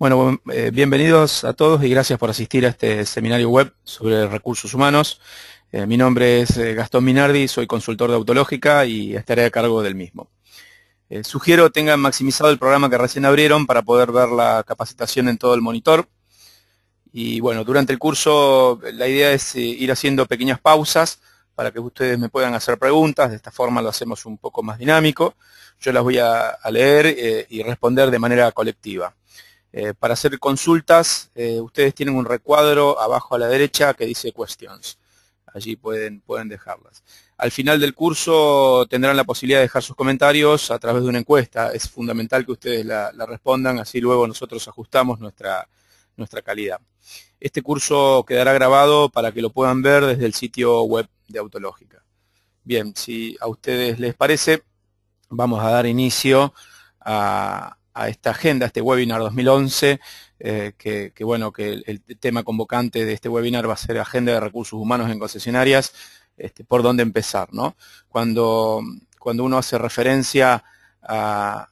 Bueno, eh, bienvenidos a todos y gracias por asistir a este seminario web sobre recursos humanos. Eh, mi nombre es eh, Gastón Minardi, soy consultor de Autológica y estaré a cargo del mismo. sugiero tengan maximizado el programa que recién abrieron para poder ver la capacitación en todo el monitor. Y bueno, durante el curso la idea es ir haciendo pequeñas pausas para que ustedes me puedan hacer preguntas, de esta forma lo hacemos un poco más dinámico. Yo las voy a leer y responder de manera colectiva. Eh, para hacer consultas, eh, ustedes tienen un recuadro abajo a la derecha que dice questions. Allí pueden, pueden dejarlas. Al final del curso tendrán la posibilidad de dejar sus comentarios a través de una encuesta. Es fundamental que ustedes la, la respondan, así luego nosotros ajustamos nuestra, nuestra calidad. Este curso quedará grabado para que lo puedan ver desde el sitio web de Autológica. Bien, si a ustedes les parece, vamos a dar inicio a, a esta agenda, a este webinar 2011, eh, que, bueno, que el, tema convocante de este webinar va a ser agenda de recursos humanos en concesionarias, este, por dónde empezar, ¿no? Cuando, cuando uno hace referencia a,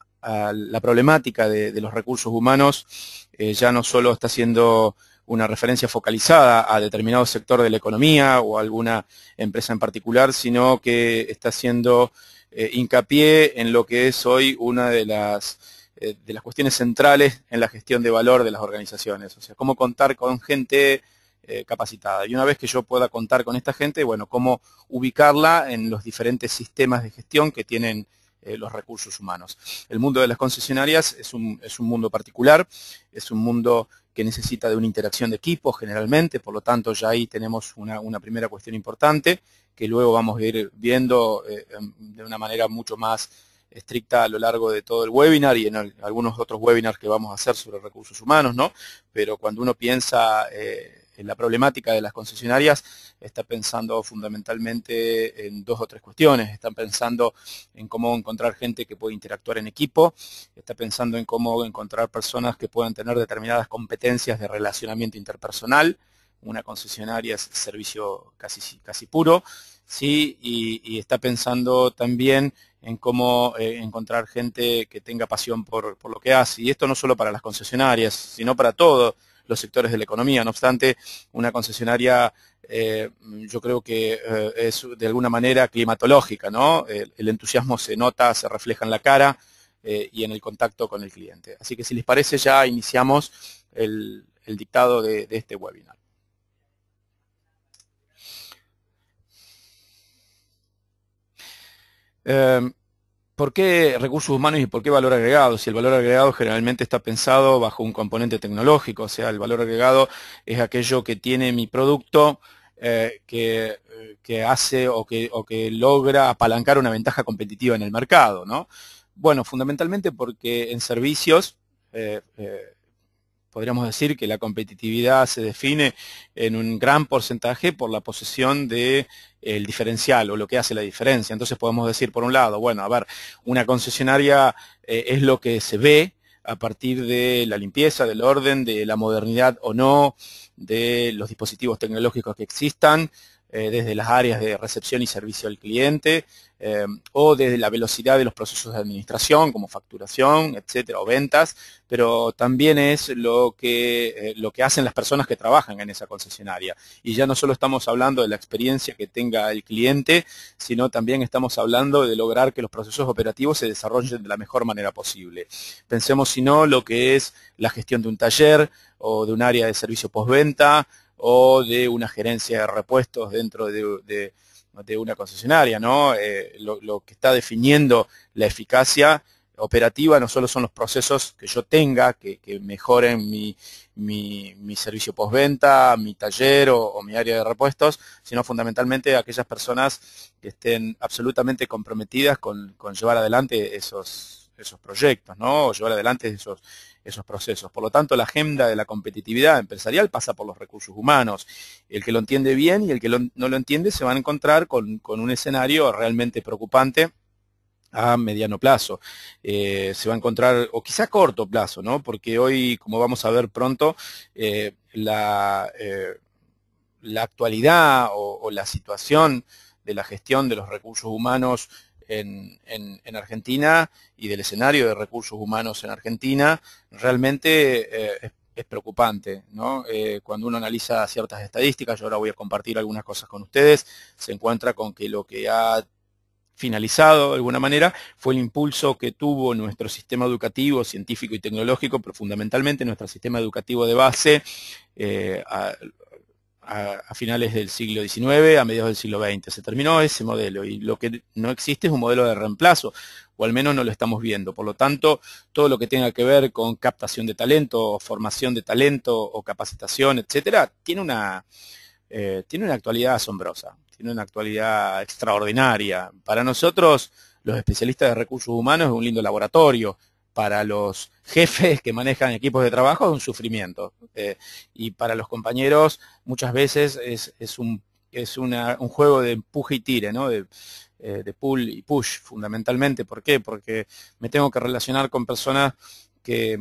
la problemática de, los recursos humanos, eh, ya no solo está haciendo una referencia focalizada a determinado sector de la economía o alguna empresa en particular, sino que está haciendo eh, hincapié en lo que es hoy una de las eh, de las cuestiones centrales en la gestión de valor de las organizaciones, o sea, cómo contar con gente eh, capacitada. Y una vez que yo pueda contar con esta gente, bueno, cómo ubicarla en los diferentes sistemas de gestión que tienen eh, los recursos humanos. El mundo de las concesionarias es un, mundo particular, es un mundo que necesita de una interacción de equipos generalmente, por lo tanto ya ahí tenemos una, primera cuestión importante que luego vamos a ir viendo em, de una manera mucho más estricta a lo largo de todo el webinar y en algunos otros webinars que vamos a hacer sobre recursos humanos, ¿no? Pero cuando uno piensa eh, en la problemática de las concesionarias, está pensando fundamentalmente en dos o tres cuestiones. Están pensando en cómo encontrar gente que pueda interactuar en equipo, está pensando en cómo encontrar personas que puedan tener determinadas competencias de relacionamiento interpersonal, una concesionaria es servicio casi, casi puro, sí, y, está pensando también en cómo eh, encontrar gente que tenga pasión por, lo que hace. Y esto no solo para las concesionarias, sino para todos los sectores de la economía. No obstante, una concesionaria eh, yo creo que eh, es de alguna manera climatológica, ¿no? El, entusiasmo se nota, se refleja en la cara y en el contacto con el cliente. Así que si les parece, ya iniciamos el, dictado de este webinar. Em, ¿Por qué recursos humanos y por qué valor agregado? Si el valor agregado generalmente está pensado bajo un componente tecnológico, o sea, el valor agregado es aquello que tiene mi producto eh, que, hace o que, logra apalancar una ventaja competitiva en el mercado, ¿no? Bueno, fundamentalmente porque en servicios eh, eh, podríamos decir que la competitividad se define en un gran porcentaje por la posesión del eh, diferencial o lo que hace la diferencia. Entonces podemos decir, por un lado, bueno, a ver, una concesionaria eh, es lo que se ve a partir de la limpieza, del orden, de la modernidad o no, de los dispositivos tecnológicos que existan, eh, desde las áreas de recepción y servicio al cliente, eh, o desde la velocidad de los procesos de administración, como facturación, etcétera, o ventas, pero también es lo que, eh, lo que hacen las personas que trabajan en esa concesionaria. Y ya no solo estamos hablando de la experiencia que tenga el cliente, sino también estamos hablando de lograr que los procesos operativos se desarrollen de la mejor manera posible. Pensemos, si no, lo que es la gestión de un taller o de un área de servicio postventa o de una gerencia de repuestos dentro de, una concesionaria, ¿no? Eh, lo, que está definiendo la eficacia operativa no solo son los procesos que yo tenga, que, mejoren mi, mi, mi servicio postventa, mi taller o, o, mi área de repuestos, sino fundamentalmente aquellas personas que estén absolutamente comprometidas con, con llevar adelante esos, esos proyectos, ¿no? llevar adelante esos, esos procesos. Por lo tanto, la agenda de la competitividad empresarial pasa por los recursos humanos. El que lo entiende bien y el que no lo entiende se va a encontrar con, un escenario realmente preocupante a mediano plazo. Eh, se va a encontrar, o quizá a corto plazo, ¿no? Porque hoy, como vamos a ver pronto, eh, la, eh, la, actualidad o la situación de la gestión de los recursos humanos en, Argentina y del escenario de recursos humanos en Argentina, realmente eh, es, preocupante. Eh, cuando uno analiza ciertas estadísticas, yo ahora voy a compartir algunas cosas con ustedes, se encuentra con que lo que ha finalizado de alguna manera, fue el impulso que tuvo nuestro sistema educativo, científico y tecnológico, pero fundamentalmente nuestro sistema educativo de base, eh, a, a, finales del siglo XIX, a mediados del siglo XX. Se terminó ese modelo y lo que no existe es un modelo de reemplazo, o al menos no lo estamos viendo. Por lo tanto, todo lo que tenga que ver con captación de talento, formación de talento, o capacitación, etcétera, tiene una, eh, tiene una actualidad asombrosa, tiene una actualidad extraordinaria. Para nosotros, los especialistas de recursos humanos, es un lindo laboratorio para los jefes que manejan equipos de trabajo es un sufrimiento. Eh, y para los compañeros muchas veces es, es, un, juego de empuje y tire, ¿no? Eh, de, pull y push fundamentalmente. ¿Por qué? Porque me tengo que relacionar con personas que,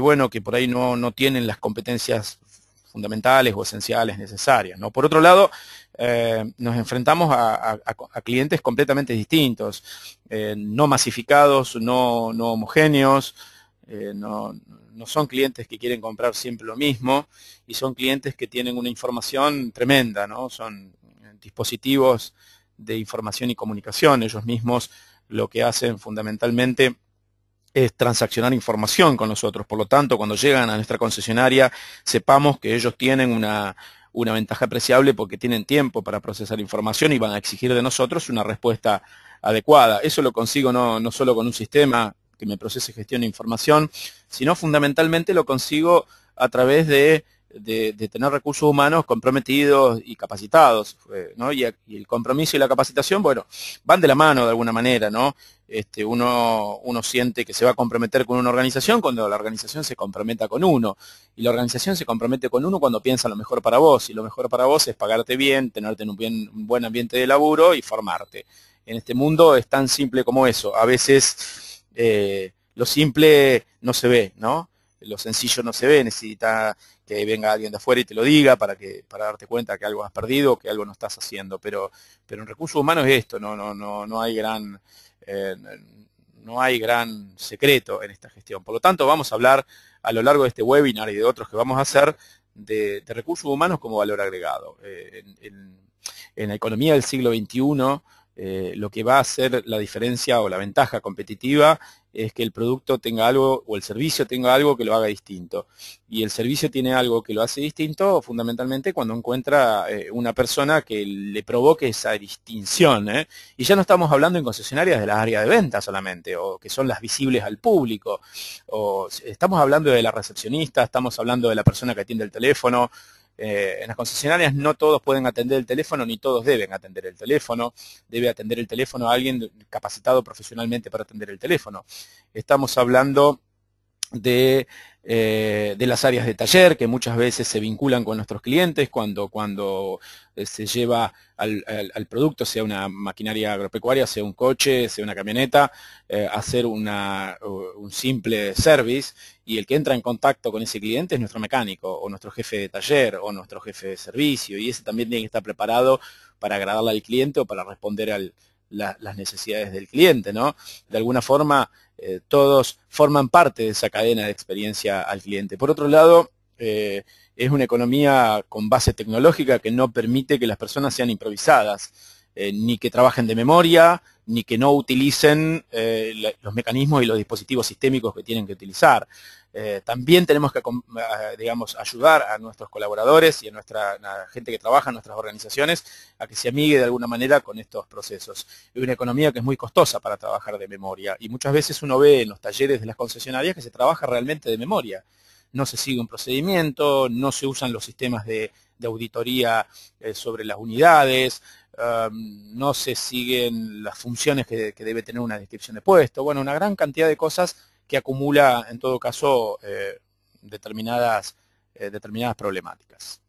bueno, que por ahí no, no tienen las competencias fundamentales o esenciales necesarias. ¿no? Por otro lado, eh, nos enfrentamos a, clientes completamente distintos, eh, no masificados, no, homogéneos, eh, no, no, son clientes que quieren comprar siempre lo mismo y son clientes que tienen una información tremenda, ¿no? son dispositivos de información y comunicación, ellos mismos lo que hacen fundamentalmente es transaccionar información con nosotros. Por lo tanto, cuando llegan a nuestra concesionaria, sepamos que ellos tienen una, ventaja apreciable porque tienen tiempo para procesar información y van a exigir de nosotros una respuesta adecuada. Eso lo consigo no, no solo con un sistema que me procese gestión de información, sino fundamentalmente lo consigo a través de de, tener recursos humanos comprometidos y capacitados, eh, ¿no? Y, el compromiso y la capacitación, bueno, van de la mano de alguna manera, ¿no? Este, uno, uno siente que se va a comprometer con una organización cuando la organización se comprometa con uno. Y la organización se compromete con uno cuando piensa lo mejor para vos. Y lo mejor para vos es pagarte bien, tenerte en un, buen ambiente de laburo y formarte. En este mundo es tan simple como eso. A veces eh, lo simple no se ve, ¿no? lo sencillo no se ve, necesita que venga alguien de afuera y te lo diga para que para darte cuenta que algo has perdido, que algo no estás haciendo, pero pero en recursos humanos es esto, no no no hay gran eh, no hay gran secreto en esta gestión. Por lo tanto, vamos a hablar a lo largo de este webinar y de otros que vamos a hacer de, recursos humanos como valor agregado. Eh, en, la economía del siglo XXI, eh, lo que va a ser la diferencia o la ventaja competitiva es que el producto tenga algo o el servicio tenga algo que lo haga distinto. Y el servicio tiene algo que lo hace distinto fundamentalmente cuando encuentra eh, una persona que le provoque esa distinción. ¿eh? Y ya no estamos hablando en concesionarias de las área de venta solamente, o que son las visibles al público, o estamos hablando de la recepcionista, estamos hablando de la persona que atiende el teléfono, eh, en las concesionarias no todos pueden atender el teléfono, ni todos deben atender el teléfono. Debe atender el teléfono alguien capacitado profesionalmente para atender el teléfono. Estamos hablando de, eh, de, las áreas de taller que muchas veces se vinculan con nuestros clientes cuando, cuando eh, se lleva al, al, producto, sea una maquinaria agropecuaria, sea un coche, sea una camioneta, eh, hacer una, un simple service y el que entra en contacto con ese cliente es nuestro mecánico o nuestro jefe de taller o nuestro jefe de servicio y ese también tiene que estar preparado para agradarle al cliente o para responder a las necesidades del cliente, ¿no? De alguna forma eh, todos forman parte de esa cadena de experiencia al cliente. Por otro lado, eh, es una economía con base tecnológica que no permite que las personas sean improvisadas, eh, ni que trabajen de memoria, ni que no utilicen los mecanismos y los dispositivos sistémicos que tienen que utilizar. Eh, también tenemos que, eh, ayudar a nuestros colaboradores y a nuestra gente que trabaja en nuestras organizaciones a que se amigue de alguna manera con estos procesos. Es una economía que es muy costosa para trabajar de memoria y muchas veces uno ve en los talleres de las concesionarias que se trabaja realmente de memoria. No se sigue un procedimiento, no se usan los sistemas de, auditoría eh, sobre las unidades, um, no se siguen las funciones que, que debe tener una descripción de puesto, bueno, una gran cantidad de cosas que acumula, en todo caso, eh, determinadas, eh, determinadas problemáticas.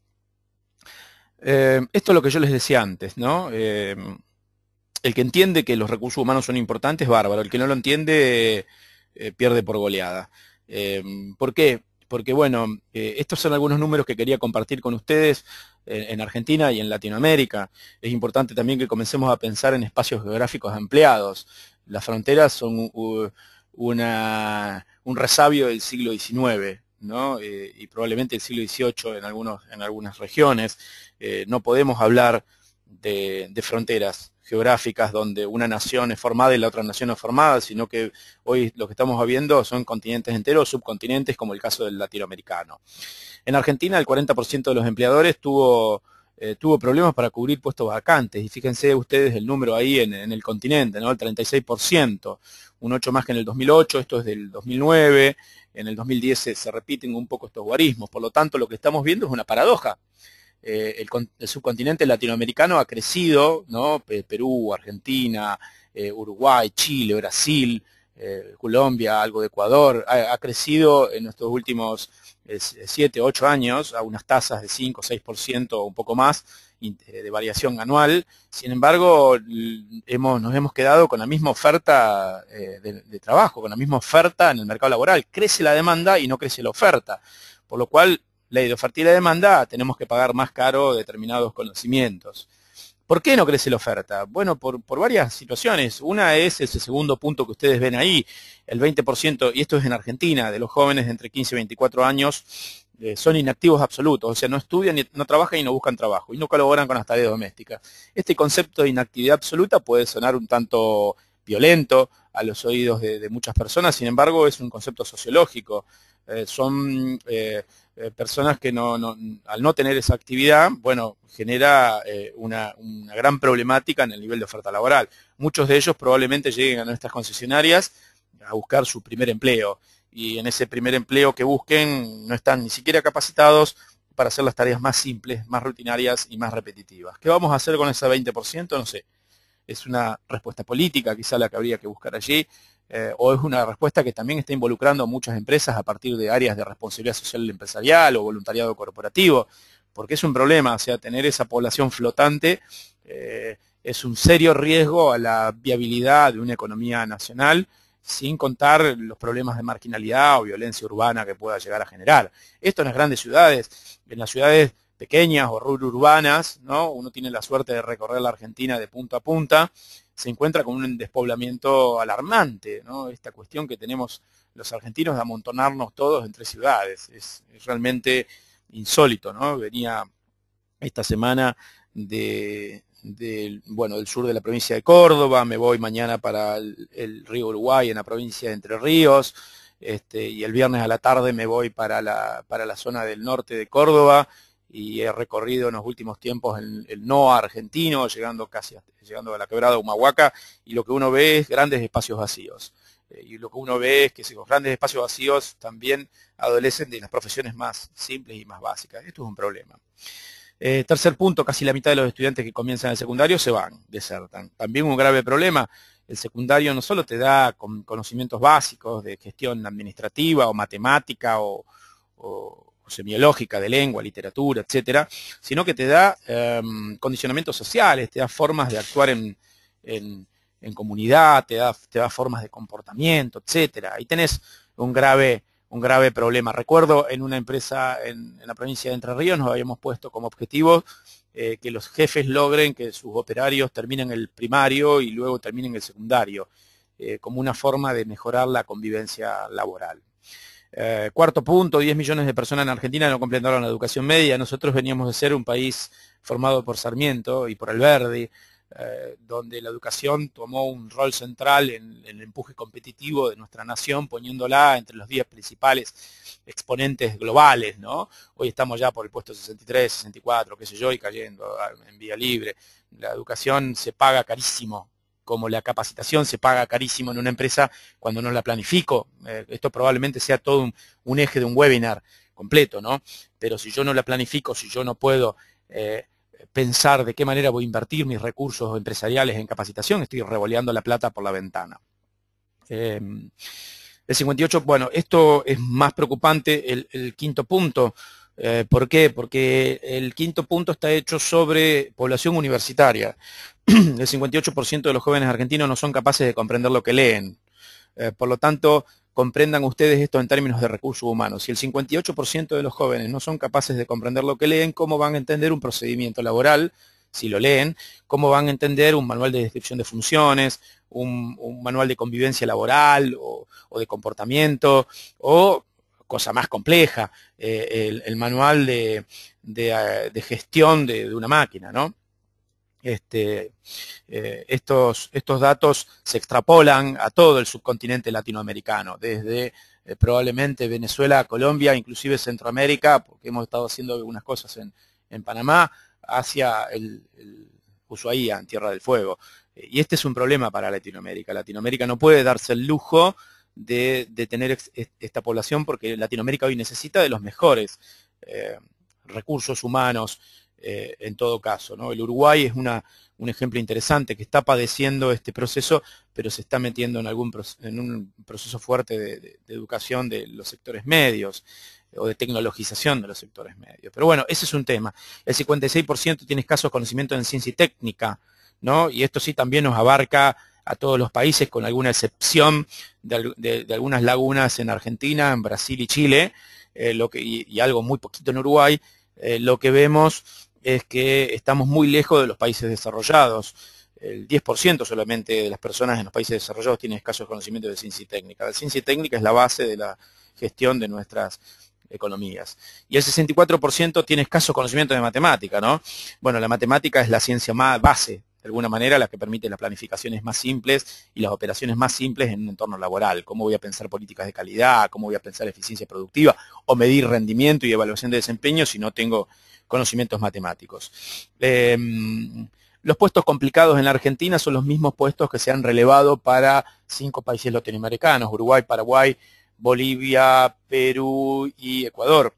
Eh, esto es lo que yo les decía antes, ¿no? el que entiende que los recursos humanos son importantes, bárbaro. El que no lo entiende, pierde por goleada. ¿Por qué? Porque, bueno, estos son algunos números que quería compartir con ustedes en Argentina y en Latinoamérica. Es importante también que comencemos a pensar en espacios geográficos ampliados. Las fronteras son una, un resabio del siglo XIX, ¿no? Eh, y probablemente el siglo XVIII en, algunos, en algunas regiones. Eh, no podemos hablar de, fronteras geográficas donde una nación es formada y la otra nación no es formada, sino que hoy lo que estamos viendo son continentes enteros, subcontinentes, como el caso del latinoamericano. En Argentina el 40% de los empleadores tuvo eh, tuvo problemas para cubrir puestos vacantes. Y fíjense ustedes el número ahí en, el continente, ¿no? El 36%, un 8 más que en el 2008, esto es del 2009, en el 2010 se, se repiten un poco estos guarismos. Por lo tanto, lo que estamos viendo es una paradoja. Eh, el, subcontinente latinoamericano ha crecido, ¿no? Perú, Argentina, eh, Uruguay, Chile, Brasil, Colombia, algo de Ecuador, ha, ha crecido en estos últimos 7, 8 años a unas tasas de 5, 6% o un poco más eh, de variación anual. Sin embargo, hemos, nos hemos quedado con la misma oferta eh, de, trabajo, con la misma oferta en el mercado laboral. Crece la demanda y no crece la oferta. Por lo cual, ley de oferta y la demanda, tenemos que pagar más caro determinados conocimientos. ¿Por qué no crece la oferta? Bueno, por, varias situaciones. Una es ese segundo punto que ustedes ven ahí, el 20%, y esto es en Argentina, de los jóvenes entre 15 y 24 años, eh, son inactivos absolutos, o sea, no estudian, no trabajan y no buscan trabajo, y no colaboran con las tareas domésticas. Este concepto de inactividad absoluta puede sonar un tanto violento a los oídos de, muchas personas, sin embargo, es un concepto sociológico. Eh, son... Eh, eh, personas que no, al no tener esa actividad, bueno, genera eh, una, una, gran problemática en el nivel de oferta laboral. Muchos de ellos probablemente lleguen a nuestras concesionarias a buscar su primer empleo y en ese primer empleo que busquen no están ni siquiera capacitados para hacer las tareas más simples, más rutinarias y más repetitivas. ¿Qué vamos a hacer con ese 20%? No sé. Es una respuesta política quizá la que habría que buscar allí. Eh, o es una respuesta que también está involucrando a muchas empresas a partir de áreas de responsabilidad social empresarial o voluntariado corporativo, porque es un problema, o sea, tener esa población flotante eh, es un serio riesgo a la viabilidad de una economía nacional, sin contar los problemas de marginalidad o violencia urbana que pueda llegar a generar. Esto en las grandes ciudades, en las ciudades pequeñas o urbanas ¿no? Uno tiene la suerte de recorrer la Argentina de punta a punta se encuentra con un despoblamiento alarmante, ¿no? Esta cuestión que tenemos los argentinos de amontonarnos todos entre ciudades. Es, realmente insólito, ¿no? Venía esta semana de, bueno, del sur de la provincia de Córdoba, me voy mañana para el, río Uruguay en la provincia de Entre Ríos, este, y el viernes a la tarde me voy para la, para la zona del norte de Córdoba, y he recorrido en los últimos tiempos el, no argentino, llegando casi llegando a la quebrada Humahuaca, y lo que uno ve es grandes espacios vacíos. Eh, y lo que uno ve es que los grandes espacios vacíos también adolecen de las profesiones más simples y más básicas. Esto es un problema. Eh, tercer punto, casi la mitad de los estudiantes que comienzan el secundario se van, desertan. También un grave problema, el secundario no solo te da conocimientos básicos de gestión administrativa o matemática o semiológica de lengua, literatura, etcétera, sino que te da em, condicionamientos sociales, te da formas de actuar en, en, comunidad, te da, formas de comportamiento, etcétera. Ahí tenés un grave, un grave problema. Recuerdo en una empresa en, la provincia de Entre Ríos nos habíamos puesto como objetivo eh, que los jefes logren que sus operarios terminen el primario y luego terminen el secundario, eh, como una forma de mejorar la convivencia laboral. Eh, cuarto punto, 10 millones de personas en Argentina no completaron la educación media. Nosotros veníamos de ser un país formado por Sarmiento y por Alberdi, eh, donde la educación tomó un rol central en, el empuje competitivo de nuestra nación, poniéndola entre los 10 principales exponentes globales. ¿no? Hoy estamos ya por el puesto 63, 64, qué sé yo, y cayendo ah, en vía libre. La educación se paga carísimo como la capacitación se paga carísimo en una empresa cuando no la planifico. Eh, esto probablemente sea todo un, eje de un webinar completo, ¿no? Pero si yo no la planifico, si yo no puedo eh, pensar de qué manera voy a invertir mis recursos empresariales en capacitación, estoy revoleando la plata por la ventana. Em, el 58, bueno, esto es más preocupante, el, el quinto punto, eh, ¿Por qué? Porque el quinto punto está hecho sobre población universitaria. El 58% de los jóvenes argentinos no son capaces de comprender lo que leen. Eh, por lo tanto, comprendan ustedes esto en términos de recursos humanos. Si el 58% de los jóvenes no son capaces de comprender lo que leen, ¿cómo van a entender un procedimiento laboral? Si lo leen, ¿cómo van a entender un manual de descripción de funciones, un, manual de convivencia laboral o, o de comportamiento, o cosa más compleja, eh, el, manual de, eh, gestión de, una máquina, ¿no? Este, eh, estos, estos, datos se extrapolan a todo el subcontinente latinoamericano, desde probablemente Venezuela, Colombia, inclusive Centroamérica, porque hemos estado haciendo algunas cosas en, Panamá, hacia el, el en Tierra del Fuego. Y este es un problema para Latinoamérica. Latinoamérica no puede darse el lujo de, tener esta población porque Latinoamérica hoy necesita de los mejores eh, recursos humanos eh, en todo caso. ¿no? El Uruguay es un ejemplo interesante que está padeciendo este proceso, pero se está metiendo en, algún, en un proceso fuerte de, educación de los sectores medios eh, o de tecnologización de los sectores medios. Pero bueno, ese es un tema. El 56% tiene escasos conocimientos en ciencia y técnica, ¿no? Y esto sí también nos abarca a todos los países, con alguna excepción de, algunas lagunas en Argentina, en Brasil y Chile, eh, y, algo muy poquito en Uruguay, eh, lo que vemos es que estamos muy lejos de los países desarrollados. El 10% solamente de las personas en los países desarrollados tienen escasos conocimientos de ciencia y técnica. La ciencia y técnica es la base de la gestión de nuestras economías. Y el 64% tiene escaso conocimiento de matemática, ¿no? Bueno, la matemática es la ciencia más base de alguna manera las que permiten las planificaciones más simples y las operaciones más simples en un entorno laboral. Cómo voy a pensar políticas de calidad, cómo voy a pensar eficiencia productiva o medir rendimiento y evaluación de desempeño si no tengo conocimientos matemáticos. Em, los puestos complicados en la Argentina son los mismos puestos que se han relevado para cinco países latinoamericanos, Uruguay, Paraguay, Bolivia, Perú y Ecuador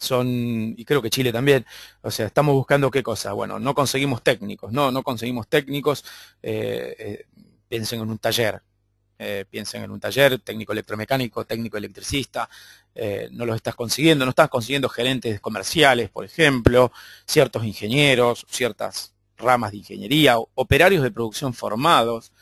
son, y creo que Chile también, o sea, estamos buscando qué cosa. Bueno, no conseguimos técnicos, no, no conseguimos técnicos, eh, eh, piensen en un taller, eh, piensen en un taller, técnico electromecánico, técnico electricista, no los estás consiguiendo, no estás consiguiendo gerentes comerciales, por ejemplo, ciertos ingenieros, ciertas ramas de ingeniería, operarios de producción formados.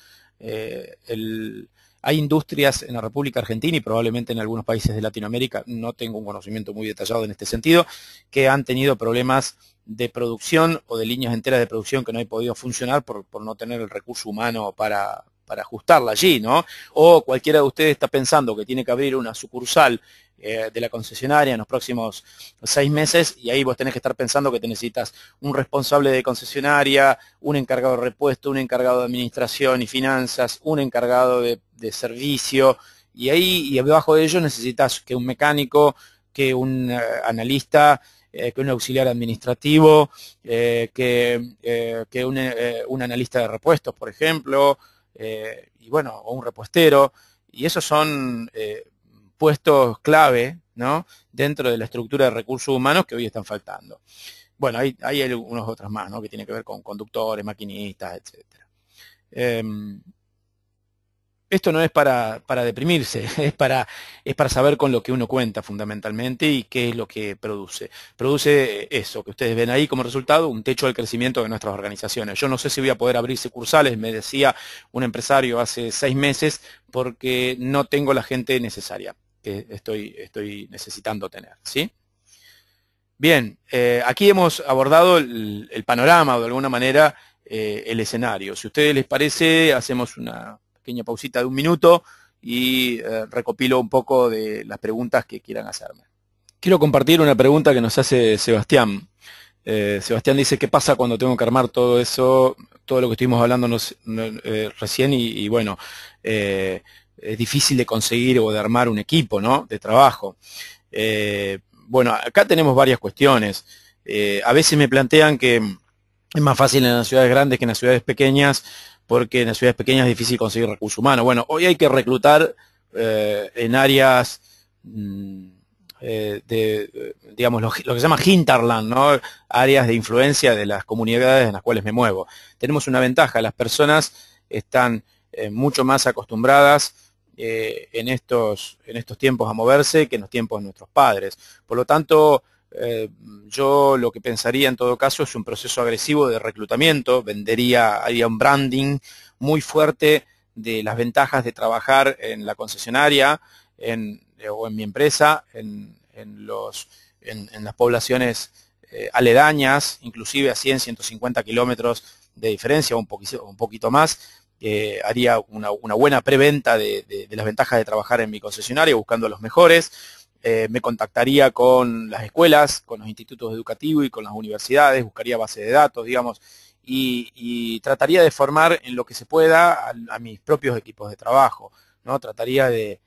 el, hay industrias en la República Argentina y probablemente en algunos países de Latinoamérica, no tengo un conocimiento muy detallado en este sentido, que han tenido problemas de producción o de líneas enteras de producción que no han podido funcionar por, por no tener el recurso humano para, para ajustarla allí, ¿no? O cualquiera de ustedes está pensando que tiene que abrir una sucursal eh, de la concesionaria en los próximos seis meses y ahí vos tenés que estar pensando que te necesitas un responsable de concesionaria, un encargado de repuesto, un encargado de administración y finanzas, un encargado de, servicio y ahí y debajo de ello, necesitas que un mecánico, que un eh, analista, eh, que un auxiliar administrativo, que, que un analista de repuestos, por ejemplo, eh, y bueno, o un repostero, y esos son eh, puestos clave ¿no? dentro de la estructura de recursos humanos que hoy están faltando. Bueno, hay, hay unos otros más, ¿no? que tienen que ver con conductores, maquinistas, etc esto no es para, deprimirse, es para, es para saber con lo que uno cuenta fundamentalmente y qué es lo que produce. Produce eso que ustedes ven ahí como resultado, un techo al crecimiento de nuestras organizaciones. Yo no sé si voy a poder abrir sucursales, me decía un empresario hace seis meses, porque no tengo la gente necesaria que estoy, estoy necesitando tener. ¿sí? Bien, eh, aquí hemos abordado el, panorama o de alguna manera eh, el escenario. Si a ustedes les parece, hacemos una pequeña pausita de un minuto y eh, recopilo un poco de las preguntas que quieran hacerme. Quiero compartir una pregunta que nos hace Sebastián. Eh, Sebastián dice, ¿qué pasa cuando tengo que armar todo eso, todo lo que estuvimos hablando eh, recién? Y, y bueno, es difícil de conseguir o de armar un equipo ¿no? de trabajo. bueno, acá tenemos varias cuestiones. a veces me plantean que es más fácil en las ciudades grandes que en las ciudades pequeñas porque en las ciudades pequeñas es difícil conseguir recursos humanos. Bueno, hoy hay que reclutar eh, en áreas mm, eh, de, eh, digamos, lo, que se llama hinterland, ¿no? Áreas de influencia de las comunidades en las cuales me muevo. Tenemos una ventaja, las personas están mucho más acostumbradas en, estos, en estos tiempos a moverse que en los tiempos de nuestros padres. Por lo tanto, eh, yo lo que pensaría en todo caso es un proceso agresivo de reclutamiento, vendería, haría un branding muy fuerte de las ventajas de trabajar en la concesionaria en, eh, o en mi empresa, en, las poblaciones eh, aledañas, inclusive a 100, 150 kilómetros de diferencia, un un poquito más, haría una, buena preventa de, de, las ventajas de trabajar en mi concesionario buscando a los mejores. Eh, me contactaría con las escuelas, con los institutos educativos y con las universidades, buscaría bases de datos, digamos, y, trataría de formar en lo que se pueda a, mis propios equipos de trabajo, ¿no? Trataría de,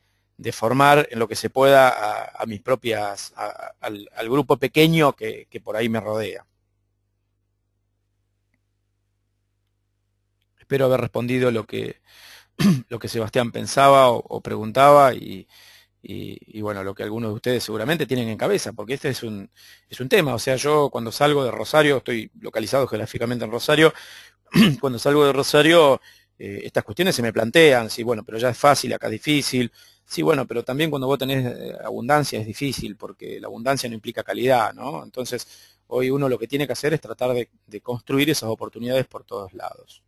formar en lo que se pueda a, mis propias, al, grupo pequeño que, por ahí me rodea. Espero haber respondido lo que, lo que Sebastián pensaba o, o preguntaba y, y, bueno, lo que algunos de ustedes seguramente tienen en cabeza, porque este es un, es un tema. O sea, yo cuando salgo de Rosario, estoy localizado geográficamente en Rosario, cuando salgo de Rosario, eh, estas cuestiones se me plantean, sí, bueno, pero ya es fácil, acá es difícil. Sí, bueno, pero también cuando vos tenés eh, abundancia es difícil, porque la abundancia no implica calidad, ¿no? Entonces, hoy uno lo que tiene que hacer es tratar de construir esas oportunidades por todos lados.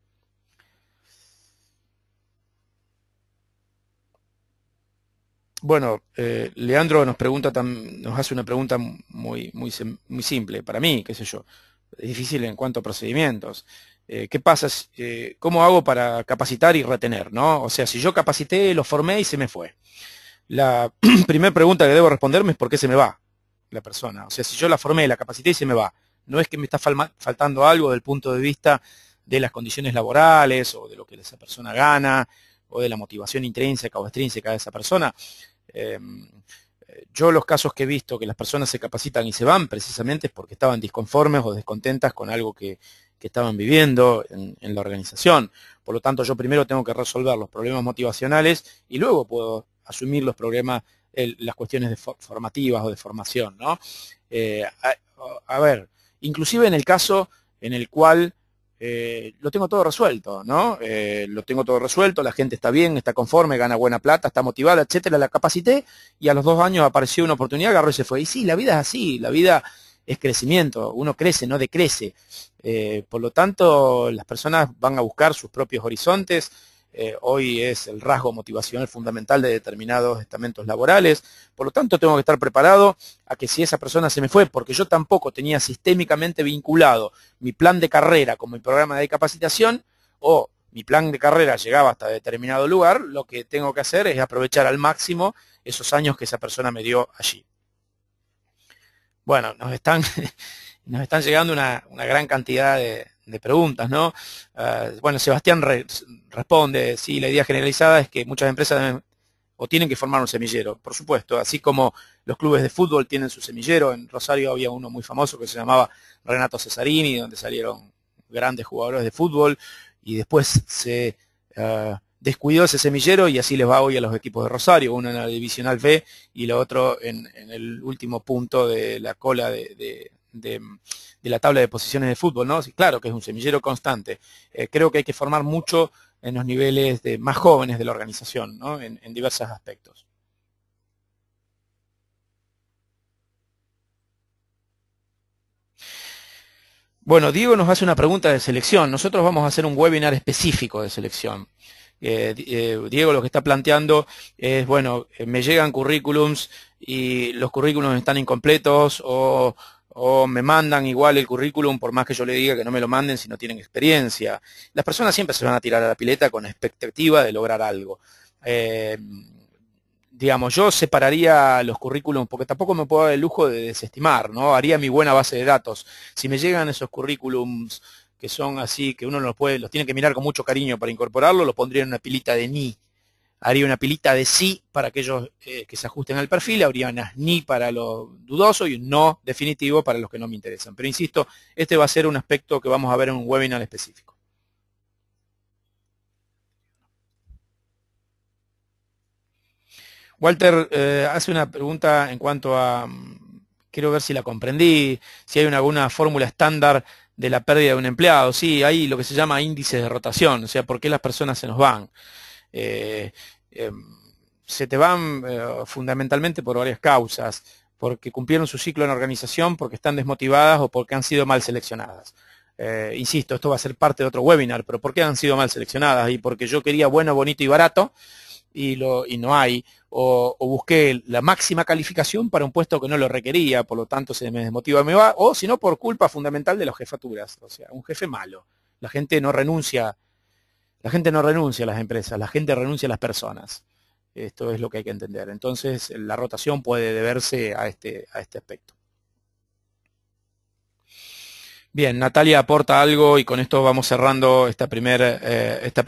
Bueno, eh, Leandro nos pregunta, nos hace una pregunta muy, muy, simple para mí, qué sé yo. Es difícil en cuanto a procedimientos. Eh, ¿Qué pasa? Eh, ¿Cómo hago para capacitar y retener? ¿no? O sea, si yo capacité, lo formé y se me fue. La primera pregunta que debo responderme es por qué se me va la persona. O sea, si yo la formé, la capacité y se me va. No es que me está faltando algo del punto de vista de las condiciones laborales o de lo que esa persona gana o de la motivación intrínseca o extrínseca de esa persona, Em, yo los casos que he visto que las personas se capacitan y se van precisamente es porque estaban disconformes o descontentas con algo que, estaban viviendo en, la organización. Por lo tanto, yo primero tengo que resolver los problemas motivacionales y luego puedo asumir los problemas, las cuestiones de formativas o de formación. ¿no? Eh, a, ver, inclusive en el caso en el cual eh, lo tengo todo resuelto, ¿no? Eh, lo tengo todo resuelto, la gente está bien, está conforme, gana buena plata, está motivada, etcétera, la capacité y a los dos años apareció una oportunidad, agarró y se fue. Y sí, la vida es así, la vida es crecimiento, uno crece, no decrece. Eh, por lo tanto, las personas van a buscar sus propios horizontes, eh, hoy es el rasgo motivacional fundamental de determinados estamentos laborales. Por lo tanto, tengo que estar preparado a que si esa persona se me fue, porque yo tampoco tenía sistémicamente vinculado mi plan de carrera con mi programa de capacitación, o mi plan de carrera llegaba hasta determinado lugar, lo que tengo que hacer es aprovechar al máximo esos años que esa persona me dio allí. Bueno, nos están, nos están llegando una gran cantidad de, de preguntas, ¿no? Ah, bueno, Sebastián responde, sí, la idea generalizada es que muchas empresas o tienen que formar un semillero, por supuesto, así como los clubes de fútbol tienen su semillero, en Rosario había uno muy famoso que se llamaba Renato Cesarini, donde salieron grandes jugadores de fútbol, y después se ah, descuidó ese semillero y así les va hoy a los equipos de Rosario, uno en la divisional B y lo otro en, el último punto de la cola de de la tabla de posiciones de fútbol, ¿no? Sí, claro que es un semillero constante. Eh, creo que hay que formar mucho en los niveles de, más jóvenes de la organización, ¿no? en, diversos aspectos. Bueno, Diego nos hace una pregunta de selección. Nosotros vamos a hacer un webinar específico de selección. Eh, eh, Diego lo que está planteando es, bueno, me llegan currículums y los currículums están incompletos o o me mandan igual el currículum por más que yo le diga que no me lo manden si no tienen experiencia. Las personas siempre se van a tirar a la pileta con expectativa de lograr algo. Eh, digamos, yo separaría los currículums porque tampoco me puedo dar el lujo de desestimar, ¿no? Haría mi buena base de datos. Si me llegan esos currículums que son así, que uno los puede, los tiene que mirar con mucho cariño para incorporarlo, los pondría en una pilita de ni haría una pilita de sí para aquellos eh, que se ajusten al perfil, habría unas ni para lo dudoso y un no definitivo para los que no me interesan. Pero insisto, este va a ser un aspecto que vamos a ver en un webinar específico. Walter eh, hace una pregunta en cuanto a, mm, quiero ver si la comprendí, si hay alguna fórmula estándar de la pérdida de un empleado. Sí, hay lo que se llama índices de rotación, o sea, por qué las personas se nos van. Eh, Em, se te van eh, fundamentalmente por varias causas, porque cumplieron su ciclo en organización, porque están desmotivadas o porque han sido mal seleccionadas. Eh, insisto, esto va a ser parte de otro webinar, pero ¿por qué han sido mal seleccionadas? Y porque yo quería bueno, bonito y barato y, lo, y no hay, o, busqué la máxima calificación para un puesto que no lo requería, por lo tanto se me desmotiva, me va, o si no, por culpa fundamental de las jefaturas, o sea, un jefe malo. La gente no renuncia la gente no renuncia a las empresas, la gente renuncia a las personas. Esto es lo que hay que entender. Entonces, la rotación puede deberse a este, a este aspecto. Bien, Natalia aporta algo y con esto vamos cerrando esta primera eh, esta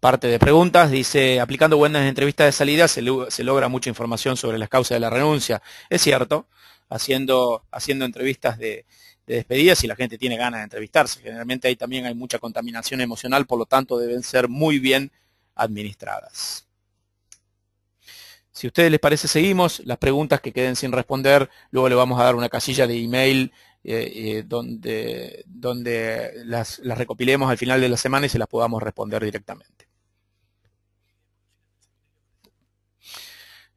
parte de preguntas. Dice, aplicando buenas entrevistas de salida se, se, logra mucha información sobre las causas de la renuncia. Es cierto, haciendo, haciendo entrevistas de, de despedida si la gente tiene ganas de entrevistarse. Generalmente ahí también hay mucha contaminación emocional, por lo tanto deben ser muy bien administradas. Si a ustedes les parece, seguimos. Las preguntas que queden sin responder, luego le vamos a dar una casilla de email eh, eh, donde, donde las recopilemos al final de la semana y se las podamos responder directamente.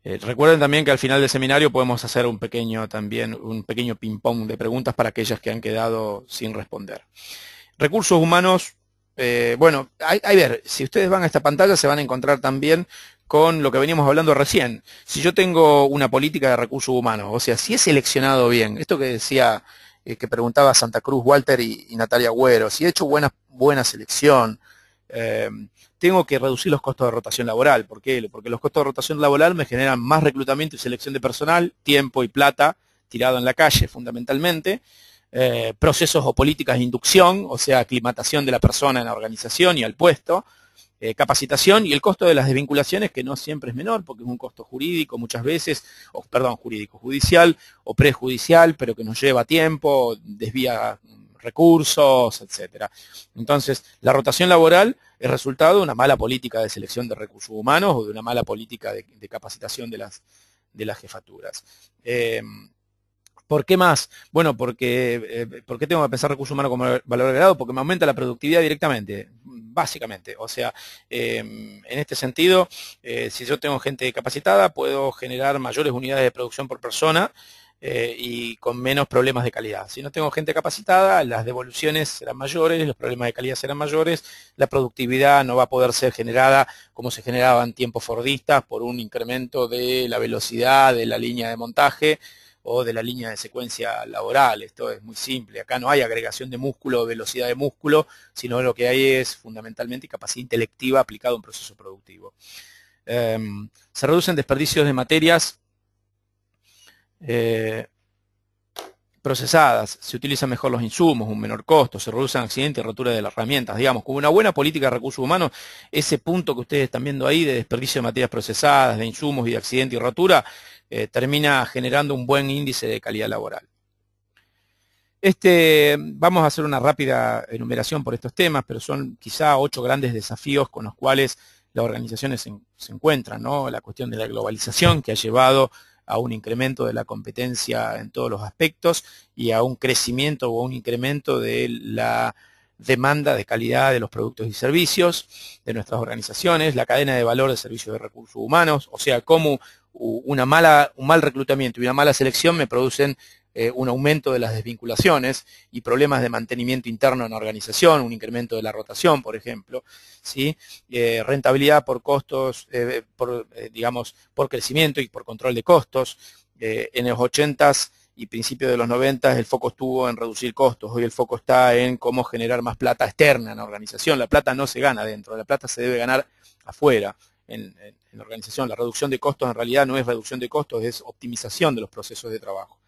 Eh, recuerden también que al final del seminario podemos hacer un pequeño también, un pequeño ping-pong de preguntas para aquellas que han quedado sin responder. Recursos humanos, eh, bueno, a, ver, si ustedes van a esta pantalla se van a encontrar también con lo que veníamos hablando recién. Si yo tengo una política de recursos humanos, o sea, si he seleccionado bien, esto que decía, eh, que preguntaba Santa Cruz, Walter y, Natalia Güero, si he hecho buena, buena selección, tengo que reducir los costos de rotación laboral. ¿Por qué? Porque los costos de rotación laboral me generan más reclutamiento y selección de personal, tiempo y plata tirado en la calle fundamentalmente, eh, procesos o políticas de inducción, o sea, aclimatación de la persona en la organización y al puesto, eh, capacitación y el costo de las desvinculaciones, que no siempre es menor, porque es un costo jurídico muchas veces, o perdón, jurídico, judicial o prejudicial, pero que nos lleva tiempo, desvía recursos, etcétera. Entonces, la rotación laboral es resultado de una mala política de selección de recursos humanos o de una mala política de, capacitación de las, de las jefaturas. Eh, ¿Por qué más? Bueno, porque eh, tengo que pensar recursos humanos como valor agregado? Porque me aumenta la productividad directamente, básicamente. O sea, eh, en este sentido, si yo tengo gente capacitada, puedo generar mayores unidades de producción por persona eh, y con menos problemas de calidad. Si no tengo gente capacitada, las devoluciones serán mayores, los problemas de calidad serán mayores, la productividad no va a poder ser generada como se generaba en tiempos fordistas por un incremento de la velocidad de la línea de montaje o de la línea de secuencia laboral. Esto es muy simple. Acá no hay agregación de músculo o velocidad de músculo, sino lo que hay es fundamentalmente capacidad intelectiva aplicada a un proceso productivo. Em, se reducen desperdicios de materias eh, procesadas, se utilizan mejor los insumos, un menor costo, se reducen accidentes y roturas de las herramientas. Digamos, con una buena política de recursos humanos, ese punto que ustedes están viendo ahí de desperdicio de materias procesadas, de insumos y de accidentes y rotura, eh, termina generando un buen índice de calidad laboral. Este, vamos a hacer una rápida enumeración por estos temas, pero son quizá ocho grandes desafíos con los cuales las organizaciones se, se encuentran, ¿no? La cuestión de la globalización que ha llevado a un incremento de la competencia en todos los aspectos y a un crecimiento o un incremento de la demanda de calidad de los productos y servicios de nuestras organizaciones, la cadena de valor de servicios de recursos humanos, o sea, cómo una mala, un mal reclutamiento y una mala selección me producen eh, un aumento de las desvinculaciones y problemas de mantenimiento interno en la organización, un incremento de la rotación, por ejemplo, ¿sí? Eh, rentabilidad por costos, eh, digamos, por crecimiento y por control de costos. en los 80s y principios de los 90 el foco estuvo en reducir costos, hoy el foco está en cómo generar más plata externa en la organización. La plata no se gana dentro, la plata se debe ganar afuera. en la organización, la reducción de costos en realidad no es reducción de costos, es optimización de los procesos de trabajo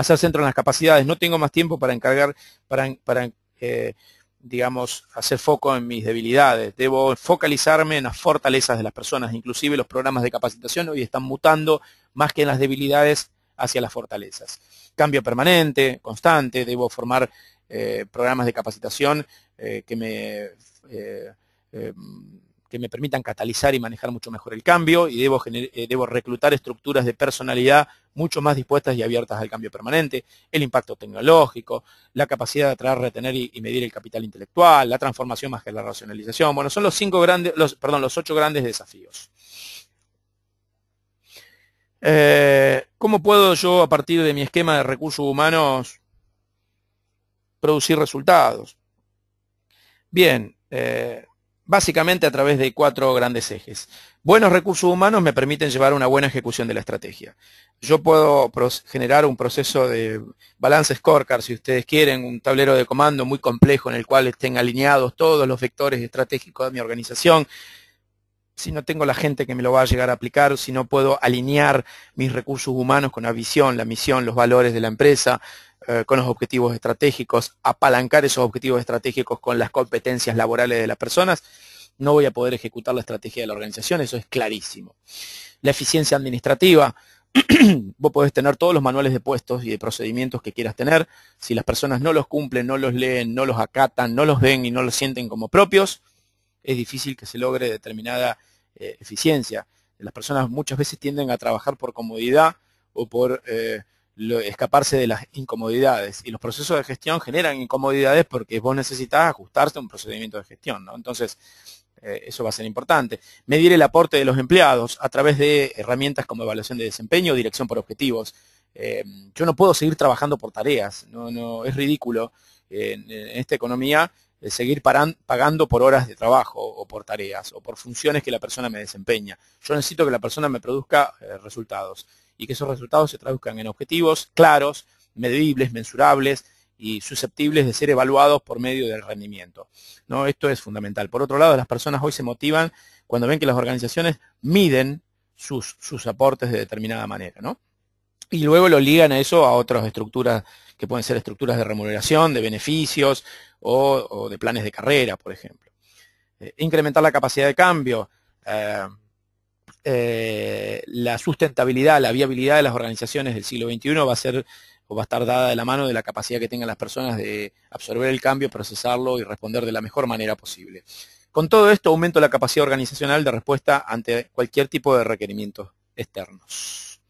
hacer centro en las capacidades. No tengo más tiempo para encargar, para, eh, digamos, hacer foco en mis debilidades. Debo focalizarme en las fortalezas de las personas. Inclusive los programas de capacitación hoy están mutando más que en las debilidades hacia las fortalezas. Cambio permanente, constante, debo formar eh, programas de capacitación eh, que me que me permitan catalizar y manejar mucho mejor el cambio y debo, eh, debo reclutar estructuras de personalidad mucho más dispuestas y abiertas al cambio permanente, el impacto tecnológico, la capacidad de atraer, retener y, medir el capital intelectual, la transformación más que la racionalización. Bueno, son los cinco grandes, los, perdón, los ocho grandes desafíos. Eh, ¿Cómo puedo yo, a partir de mi esquema de recursos humanos, producir resultados? Bien, eh, básicamente a través de cuatro grandes ejes. Buenos recursos humanos me permiten llevar una buena ejecución de la estrategia. Yo puedo generar un proceso de balance scorecard, si ustedes quieren, un tablero de comando muy complejo en el cual estén alineados todos los vectores estratégicos de mi organización. Si no tengo la gente que me lo va a llegar a aplicar, si no puedo alinear mis recursos humanos con la visión, la misión, los valores de la empresa, eh, con los objetivos estratégicos, apalancar esos objetivos estratégicos con las competencias laborales de las personas, no voy a poder ejecutar la estrategia de la organización, eso es clarísimo. La eficiencia administrativa, vos podés tener todos los manuales de puestos y de procedimientos que quieras tener, si las personas no los cumplen, no los leen, no los acatan, no los ven y no los sienten como propios, es difícil que se logre determinada eh, eficiencia. Las personas muchas veces tienden a trabajar por comodidad o por... Eh, escaparse de las incomodidades. Y los procesos de gestión generan incomodidades porque vos necesitas ajustarse a un procedimiento de gestión. Entonces, eh, eso va a ser importante. Medir el aporte de los empleados a través de herramientas como evaluación de desempeño, dirección por objetivos. Eh, yo no puedo seguir trabajando por tareas, no, es ridículo eh, en, esta economía seguir pagando por horas de trabajo o por tareas o por funciones que la persona me desempeña. Yo necesito que la persona me produzca resultados y que esos resultados se traduzcan en objetivos claros, medibles, mensurables y susceptibles de ser evaluados por medio del rendimiento. ¿no? Esto es fundamental. Por otro lado, las personas hoy se motivan cuando ven que las organizaciones miden sus, aportes de determinada manera. Y luego lo ligan a eso a otras estructuras que pueden ser estructuras de remuneración, de beneficios o, de planes de carrera, por ejemplo. Eh, incrementar la capacidad de cambio. Eh, eh, la sustentabilidad, la viabilidad de las organizaciones del siglo XXI va a ser o va a estar dada de la mano de la capacidad que tengan las personas de absorber el cambio, procesarlo y responder de la mejor manera posible. Con todo esto aumento la capacidad organizacional de respuesta ante cualquier tipo de requerimientos externos.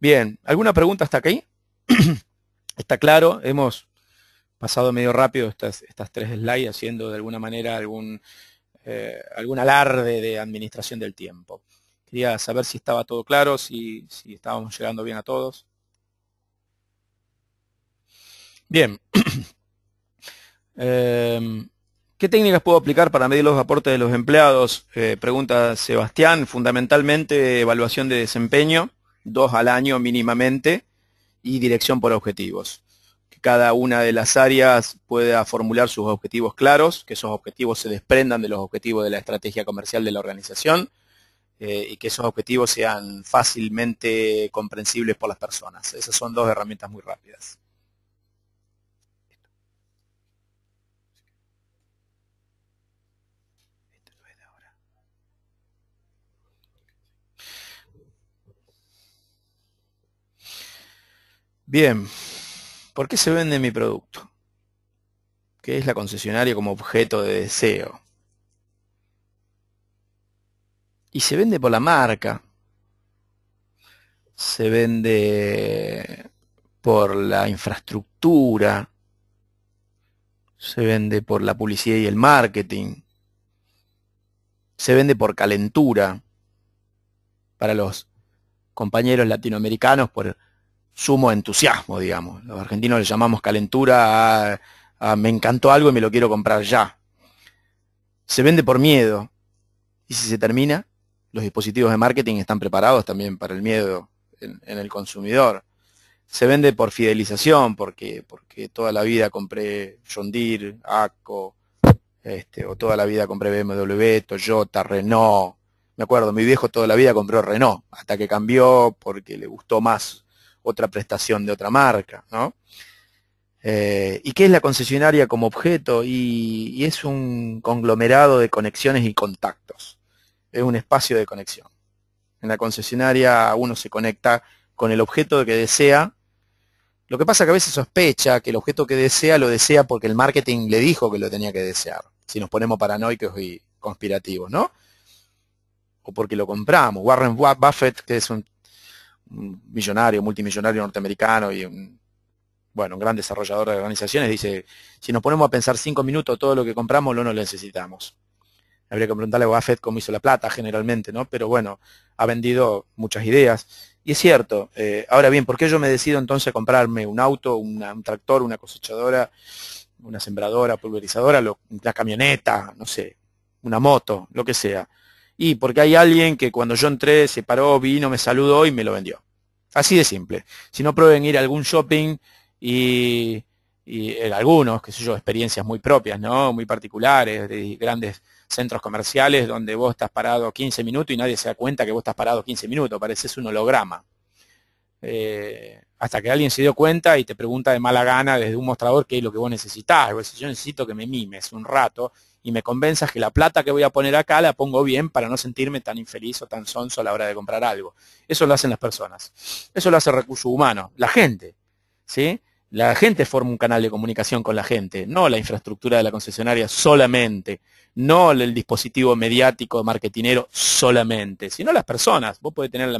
Bien, ¿alguna pregunta hasta aquí? Está claro, hemos pasado medio rápido estas, estas tres slides haciendo de alguna manera algún eh, algún alarde de administración del tiempo. Quería saber si estaba todo claro, si, estábamos llegando bien a todos. Bien. Em, ¿Qué técnicas puedo aplicar para medir los aportes de los empleados? Eh, pregunta Sebastián. Fundamentalmente evaluación de desempeño, dos al año mínimamente, y dirección por objetivos cada una de las áreas pueda formular sus objetivos claros, que esos objetivos se desprendan de los objetivos de la estrategia comercial de la organización eh, y que esos objetivos sean fácilmente comprensibles por las personas. Esas son dos herramientas muy rápidas. Bien. ¿Por qué se vende mi producto? ¿Qué es la concesionaria como objeto de deseo? Y se vende por la marca, se vende por la infraestructura, se vende por la publicidad y el marketing, se vende por calentura para los compañeros latinoamericanos, por sumo entusiasmo, digamos. Los argentinos le llamamos calentura me encantó algo y me lo quiero comprar ya. Se vende por miedo. Y si se termina, los dispositivos de marketing están preparados también para el miedo en, el consumidor. Se vende por fidelización, porque, porque toda la vida compré John Deere, ACO, este, o toda la vida compré BMW, Toyota, Renault. Me acuerdo, mi viejo toda la vida compró Renault, hasta que cambió porque le gustó más otra prestación de otra marca, ¿no? Eh, ¿Y qué es la concesionaria como objeto? Y, y, es un conglomerado de conexiones y contactos. Es un espacio de conexión. En la concesionaria uno se conecta con el objeto que desea. Lo que pasa es que a veces sospecha que el objeto que desea lo desea porque el marketing le dijo que lo tenía que desear. Si nos ponemos paranoicos y conspirativos, ¿no? O porque lo compramos. Warren Buffett, que es un un millonario, multimillonario norteamericano y un, bueno, un gran desarrollador de organizaciones, dice, si nos ponemos a pensar cinco minutos todo lo que compramos, no lo necesitamos. Habría que preguntarle a Buffett cómo hizo la plata generalmente, ¿no? Pero bueno, ha vendido muchas ideas. Y es cierto. Eh, ahora bien, ¿por qué yo me decido entonces a comprarme un auto, un tractor, una cosechadora, una sembradora, pulverizadora, la una camioneta, no sé, una moto, lo que sea? Y porque hay alguien que cuando yo entré se paró, vino, me saludó y me lo vendió. Así de simple. Si no prueben ir a algún shopping y, eh, algunos, qué sé yo, experiencias muy propias, ¿no? Muy particulares, de grandes centros comerciales donde vos estás parado 15 minutos y nadie se da cuenta que vos estás parado 15 minutos, pareces un holograma. Eh, hasta que alguien se dio cuenta y te pregunta de mala gana desde un mostrador qué es lo que vos necesitás. Vos yo necesito que me mimes un rato y me convenzas que la plata que voy a poner acá la pongo bien para no sentirme tan infeliz o tan sonso a la hora de comprar algo. Eso lo hacen las personas. Eso lo hace el recurso humano, la gente. ¿sí? La gente forma un canal de comunicación con la gente, no la infraestructura de la concesionaria solamente, no el dispositivo mediático, marketinero solamente, sino las personas. Vos podés tener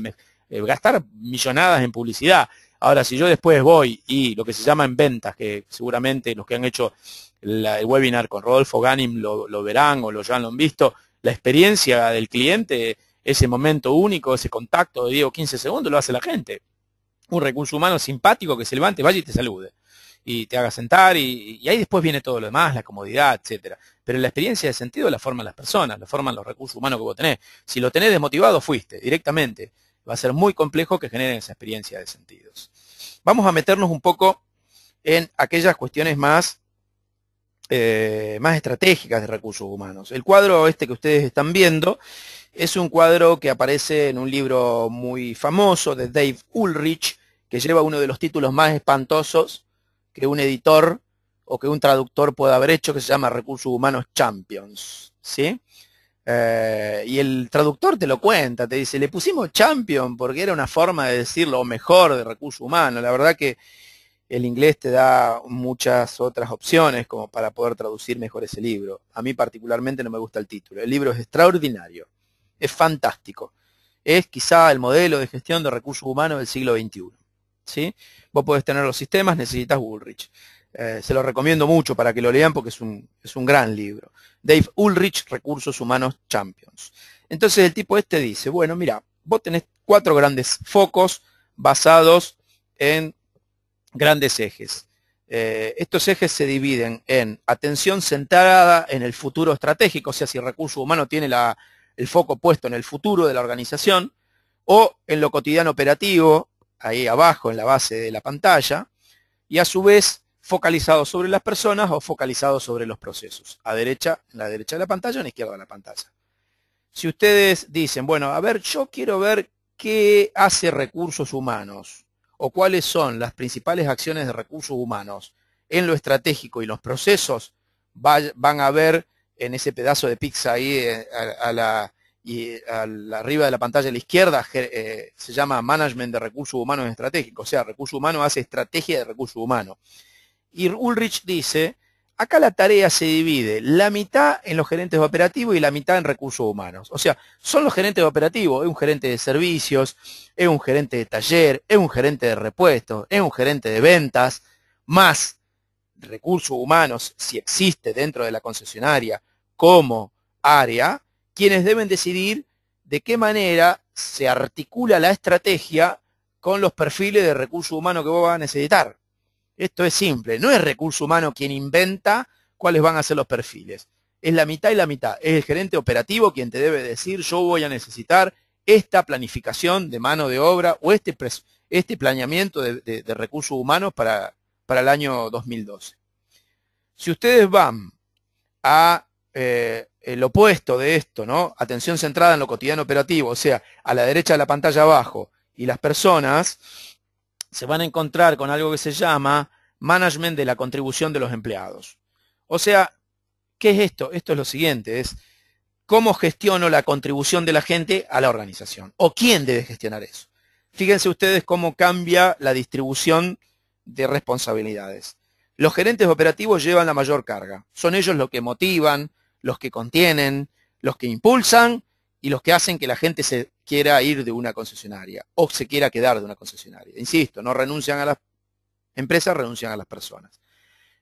eh, gastar millonadas en publicidad. Ahora, si yo después voy y lo que se llama en ventas, que seguramente los que han hecho el webinar con Rodolfo Ganim lo, verán o lo ya lo han visto, la experiencia del cliente, ese momento único, ese contacto de 10 o 15 segundos lo hace la gente. Un recurso humano simpático que se levante, vaya y te salude y te haga sentar y, ahí después viene todo lo demás, la comodidad, etcétera. Pero la experiencia de sentido la forman las personas, la forman los recursos humanos que vos tenés. Si lo tenés desmotivado, fuiste directamente. Va a ser muy complejo que generen esa experiencia de sentidos. Vamos a meternos un poco en aquellas cuestiones más eh, más estratégicas de recursos humanos. El cuadro este que ustedes están viendo es un cuadro que aparece en un libro muy famoso de Dave Ulrich, que lleva uno de los títulos más espantosos que un editor o que un traductor pueda haber hecho, que se llama Recursos Humanos Champions. ¿sí? Eh, y el traductor te lo cuenta, te dice, le pusimos champion porque era una forma de decirlo mejor de recursos humanos. La verdad que el inglés te da muchas otras opciones como para poder traducir mejor ese libro. A mí particularmente no me gusta el título. El libro es extraordinario, es fantástico. Es quizá el modelo de gestión de recursos humanos del siglo XXI. ¿sí? Vos podés tener los sistemas, necesitas Ulrich. Eh, se lo recomiendo mucho para que lo lean porque es un, es un gran libro. Dave Ulrich, Recursos Humanos Champions. Entonces el tipo este dice, bueno, mira, vos tenés cuatro grandes focos basados en grandes ejes. Eh, estos ejes se dividen en atención centrada en el futuro estratégico, o sea, si el recurso humano tiene el foco puesto en el futuro de la organización, o en lo cotidiano operativo, ahí abajo en la base de la pantalla, y a su vez focalizado sobre las personas o focalizado sobre los procesos, a derecha, en la derecha de la pantalla, a la izquierda de la pantalla. Si ustedes dicen, bueno, a ver, yo quiero ver qué hace recursos humanos, o cuáles son las principales acciones de recursos humanos en lo estratégico y los procesos, van a ver en ese pedazo de pizza ahí eh, a, arriba de la pantalla a la izquierda eh, se llama Management de Recursos Humanos Estratégicos, o sea, Recursos Humanos hace estrategia de recursos humanos. Y Ulrich dice Acá la tarea se divide la mitad en los gerentes operativos y la mitad en recursos humanos. O sea, son los gerentes operativos, es un gerente de servicios, es un gerente de taller, es un gerente de repuestos, es un gerente de ventas, más recursos humanos, si existe dentro de la concesionaria como área, quienes deben decidir de qué manera se articula la estrategia con los perfiles de recursos humanos que vos vas a necesitar. Esto es simple, no es recurso humano quien inventa cuáles van a ser los perfiles. Es la mitad y la mitad. Es el gerente operativo quien te debe decir, yo voy a necesitar esta planificación de mano de obra o este, este planeamiento de, recursos humanos para, para el año 2012. Si ustedes van a eh, el opuesto de esto, ¿no? Atención centrada en lo cotidiano operativo, o sea, a la derecha de la pantalla abajo y las personas, se van a encontrar con algo que se llama management de la contribución de los empleados. O sea, ¿qué es esto? Esto es lo siguiente, es cómo gestiono la contribución de la gente a la organización o quién debe gestionar eso. Fíjense ustedes cómo cambia la distribución de responsabilidades. Los gerentes operativos llevan la mayor carga. Son ellos los que motivan, los que contienen, los que impulsan y los que hacen que la gente se quiera ir de una concesionaria o se quiera quedar de una concesionaria. Insisto, no renuncian a las empresas, renuncian a las personas.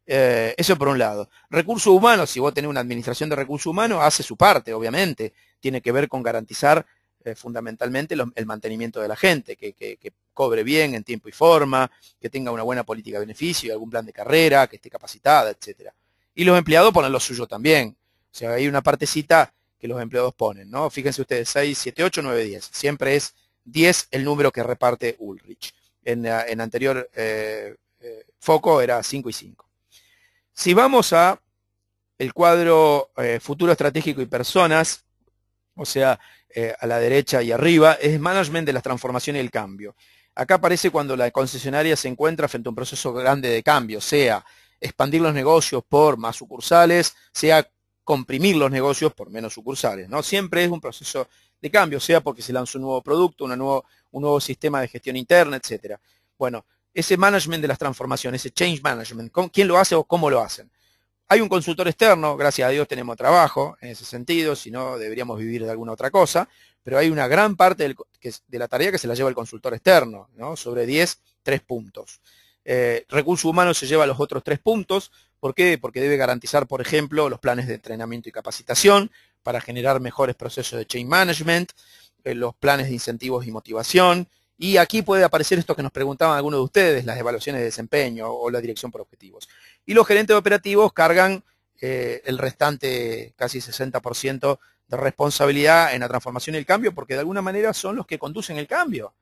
Eh, eso por un lado. Recursos humanos, si vos tenés una administración de recursos humanos, hace su parte, obviamente. Tiene que ver con garantizar eh, fundamentalmente el mantenimiento de la gente, que, que, cobre bien en tiempo y forma, que tenga una buena política de beneficio, algún plan de carrera, que esté capacitada, etc. Y los empleados ponen lo suyo también. O sea, hay una partecita que los empleados ponen, ¿no? Fíjense ustedes, 6, 7, 8, 9, 10. Siempre es 10 el número que reparte Ulrich. En, en anterior eh, eh, foco era 5 y 5. Si vamos a el cuadro eh, futuro estratégico y personas, o sea, a la derecha y arriba, es management de las transformaciones y el cambio. Acá aparece cuando la concesionaria se encuentra frente a un proceso grande de cambio, sea expandir los negocios por más sucursales, sea comprimir los negocios por menos sucursales. ¿no? Siempre es un proceso de cambio, sea porque se lanza un nuevo producto, un nuevo sistema de gestión interna, etc. Bueno, ese management de las transformaciones, ese change management, ¿quién lo hace o cómo lo hacen? Hay un consultor externo, gracias a Dios tenemos trabajo en ese sentido, si no deberíamos vivir de alguna otra cosa, pero hay una gran parte de la tarea que se la lleva el consultor externo, ¿no? sobre 10, 3 puntos. Eh, recursos humanos se lleva a los otros tres puntos. ¿Por qué? Porque debe garantizar, por ejemplo, los planes de entrenamiento y capacitación para generar mejores procesos de chain management, eh, los planes de incentivos y motivación. Y aquí puede aparecer esto que nos preguntaban algunos de ustedes, las evaluaciones de desempeño o la dirección por objetivos. Y los gerentes operativos cargan eh, el restante casi 60% de responsabilidad en la transformación y el cambio, porque de alguna manera son los que conducen el cambio.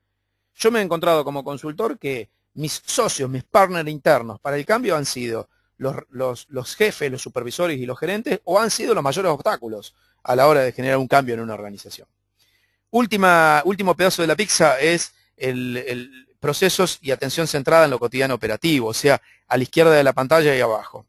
Yo me he encontrado como consultor que mis socios, mis partners internos para el cambio han sido los, jefes, los supervisores y los gerentes o han sido los mayores obstáculos a la hora de generar un cambio en una organización. último pedazo de la pizza es el, procesos y atención centrada en lo cotidiano operativo, o sea, a la izquierda de la pantalla y abajo.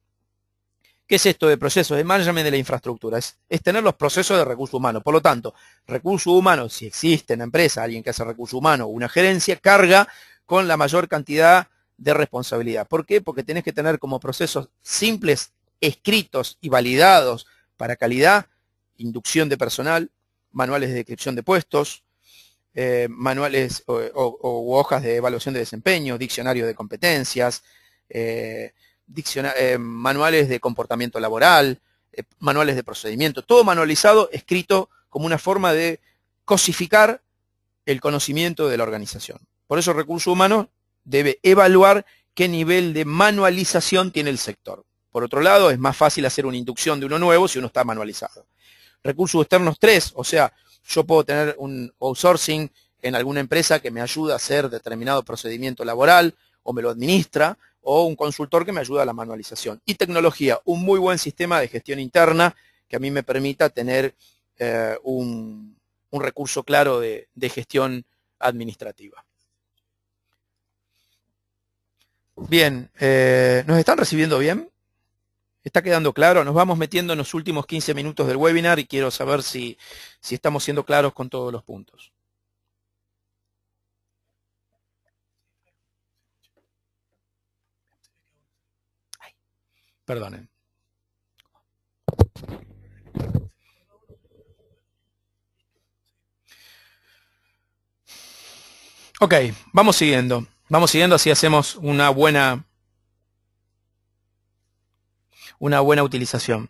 ¿Qué es esto de procesos? de management de la infraestructura. Es, tener los procesos de recursos humanos. Por lo tanto, recursos humanos, si existe en la empresa alguien que hace recursos humanos una gerencia, carga con la mayor cantidad de responsabilidad. ¿Por qué? Porque tenés que tener como procesos simples, escritos y validados para calidad, inducción de personal, manuales de descripción de puestos, eh, manuales o, hojas de evaluación de desempeño, diccionario de competencias, eh, eh, manuales de comportamiento laboral, manuales de procedimiento, todo manualizado, escrito como una forma de cosificar el conocimiento de la organización. Por eso recurso humanos debe evaluar qué nivel de manualización tiene el sector. Por otro lado, es más fácil hacer una inducción de uno nuevo si uno está manualizado. Recursos externos tres, o sea, yo puedo tener un outsourcing en alguna empresa que me ayuda a hacer determinado procedimiento laboral o me lo administra, o un consultor que me ayuda a la manualización. Y tecnología, un muy buen sistema de gestión interna que a mí me permita tener eh, un, recurso claro de gestión administrativa. Bien, eh, ¿nos están recibiendo bien? ¿Está quedando claro? Nos vamos metiendo en los últimos 15 minutos del webinar y quiero saber si, estamos siendo claros con todos los puntos. perdonen. Ok, vamos siguiendo. Vamos siguiendo, así hacemos una buena, una buena utilización.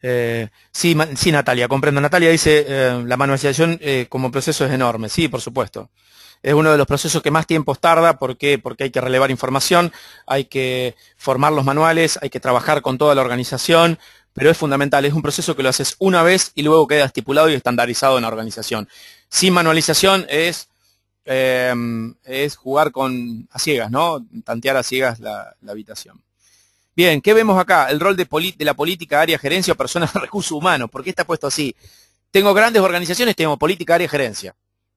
Eh, sí, Natalia, comprendo. Natalia dice, eh, la manualización eh, como proceso es enorme. Sí, por supuesto. Es uno de los procesos que más tiempo tarda. ¿Por qué? Porque hay que relevar información, hay que formar los manuales, hay que trabajar con toda la organización, pero es fundamental. Es un proceso que lo haces una vez y luego queda estipulado y estandarizado en la organización. Sin manualización es Em, es jugar con a ciegas, ¿no? Tantear a ciegas la, habitación. Bien, ¿qué vemos acá? El rol de, de la política, área, gerencia o personas de recursos humanos. ¿Por qué está puesto así? Tengo grandes organizaciones, tengo política, área, gerencia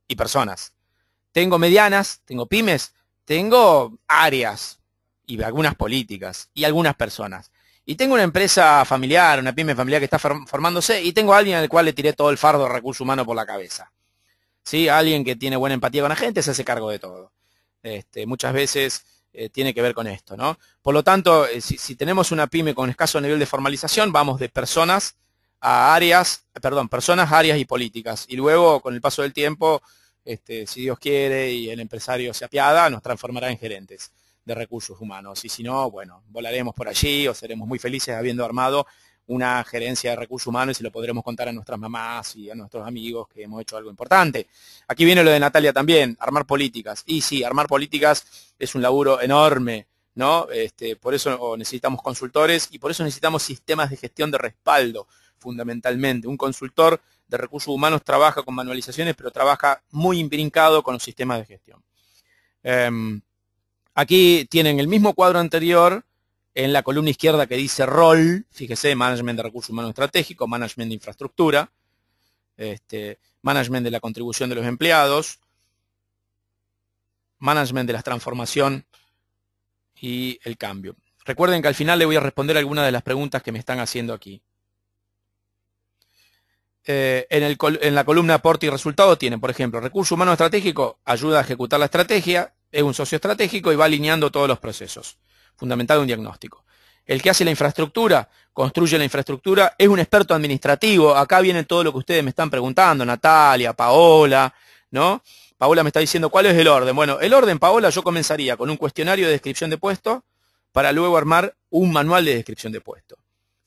y personas. Tengo medianas, tengo pymes, tengo áreas y algunas políticas y algunas personas. Y tengo una empresa familiar, una pyme familiar que está formándose y tengo a alguien al cual le tiré todo el fardo de recursos humanos por la cabeza. Alguien que tiene buena empatía con la gente se hace cargo de todo. Este, muchas veces eh, tiene que ver con esto, ¿no? Por lo tanto, eh, si, tenemos una pyme con escaso nivel de formalización, vamos de personas a áreas, perdón, personas, áreas y políticas. Y luego, con el paso del tiempo, este, si Dios quiere y el empresario se apiada, nos transformará en gerentes de recursos humanos. Y si no, bueno, volaremos por allí o seremos muy felices habiendo armado una gerencia de recursos humanos y se lo podremos contar a nuestras mamás y a nuestros amigos que hemos hecho algo importante. Aquí viene lo de Natalia también, armar políticas. Y sí, armar políticas es un laburo enorme, ¿no? Este, por eso necesitamos consultores y por eso necesitamos sistemas de gestión de respaldo, fundamentalmente. Un consultor de recursos humanos trabaja con manualizaciones, pero trabaja muy imbrincado con los sistemas de gestión. Em, aquí tienen el mismo cuadro anterior, en la columna izquierda que dice rol, fíjese, management de recursos humanos estratégico, management de infraestructura, este, management de la contribución de los empleados, management de la transformación y el cambio. Recuerden que al final le voy a responder algunas de las preguntas que me están haciendo aquí. Eh, en, la columna aporte y resultado tienen, por ejemplo, recurso humano estratégico ayuda a ejecutar la estrategia, es un socio estratégico y va alineando todos los procesos fundamental un diagnóstico. El que hace la infraestructura, construye la infraestructura, es un experto administrativo. Acá viene todo lo que ustedes me están preguntando, Natalia, Paola, ¿no? Paola me está diciendo, ¿cuál es el orden? Bueno, el orden, Paola, yo comenzaría con un cuestionario de descripción de puesto para luego armar un manual de descripción de puesto.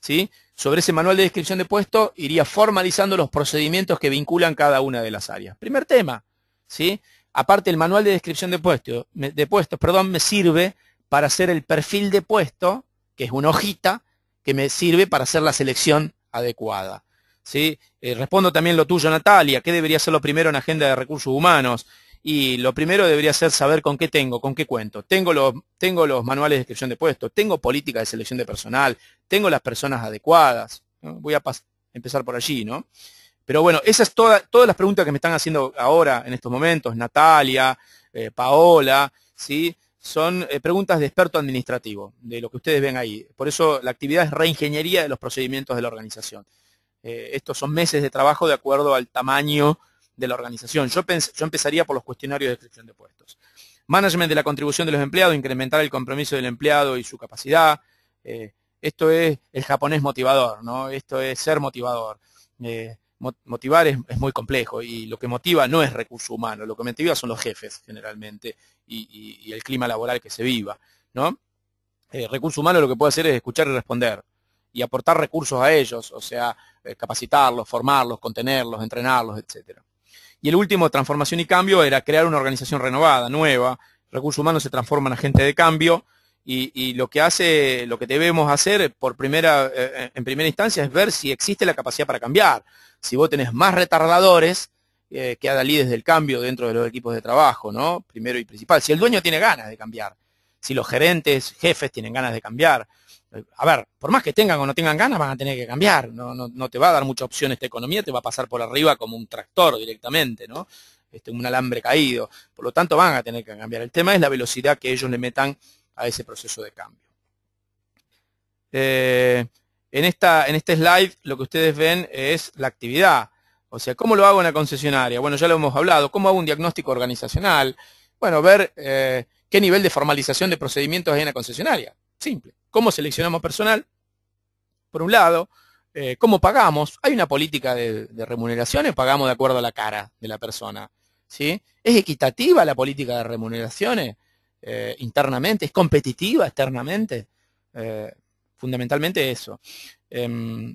¿Sí? Sobre ese manual de descripción de puesto iría formalizando los procedimientos que vinculan cada una de las áreas. Primer tema, ¿sí? Aparte, el manual de descripción de puesto, de puestos, perdón, me sirve para hacer el perfil de puesto, que es una hojita que me sirve para hacer la selección adecuada. ¿sí? Eh, respondo también lo tuyo, Natalia, ¿qué debería ser lo primero en agenda de recursos humanos? Y lo primero debería ser saber con qué tengo, con qué cuento. Tengo los, tengo los manuales de descripción de puesto? tengo política de selección de personal, tengo las personas adecuadas. Voy a empezar por allí, ¿no? Pero bueno, esas es todas las preguntas que me están haciendo ahora, en estos momentos, Natalia, eh, Paola, ¿sí? son eh, preguntas de experto administrativo, de lo que ustedes ven ahí. Por eso la actividad es reingeniería de los procedimientos de la organización. Eh, estos son meses de trabajo de acuerdo al tamaño de la organización. Yo, yo empezaría por los cuestionarios de descripción de puestos. Management de la contribución de los empleados, incrementar el compromiso del empleado y su capacidad. Eh, esto es el japonés motivador, ¿no? Esto es ser motivador motivar es, muy complejo y lo que motiva no es recurso humano, lo que motiva son los jefes generalmente y, el clima laboral que se viva, ¿no? Eh, recurso humano lo que puede hacer es escuchar y responder y aportar recursos a ellos, o sea, eh, capacitarlos, formarlos, contenerlos, entrenarlos, etc. Y el último, transformación y cambio, era crear una organización renovada, nueva. Recursos humanos se transforma en agente de cambio, y, lo que hace, lo que debemos hacer por primera, eh, en primera instancia es ver si existe la capacidad para cambiar. Si vos tenés más retardadores, eh, que haga líderes del cambio dentro de los equipos de trabajo, ¿no? Primero y principal. Si el dueño tiene ganas de cambiar, si los gerentes, jefes tienen ganas de cambiar. Eh, a ver, por más que tengan o no tengan ganas, van a tener que cambiar. No, no, no te va a dar mucha opción esta economía, te va a pasar por arriba como un tractor directamente, ¿no? Este, un alambre caído. Por lo tanto, van a tener que cambiar. El tema es la velocidad que ellos le metan a ese proceso de cambio. Eh, en, esta, en este slide lo que ustedes ven es la actividad. O sea, ¿cómo lo hago en la concesionaria? Bueno, ya lo hemos hablado. ¿Cómo hago un diagnóstico organizacional? Bueno, ver eh, qué nivel de formalización de procedimientos hay en la concesionaria. Simple. ¿Cómo seleccionamos personal? Por un lado, eh, ¿cómo pagamos? Hay una política de, remuneraciones, pagamos de acuerdo a la cara de la persona. ¿sí? ¿Es equitativa la política de remuneraciones? Eh, internamente, es competitiva externamente. Eh, fundamentalmente eso. Em,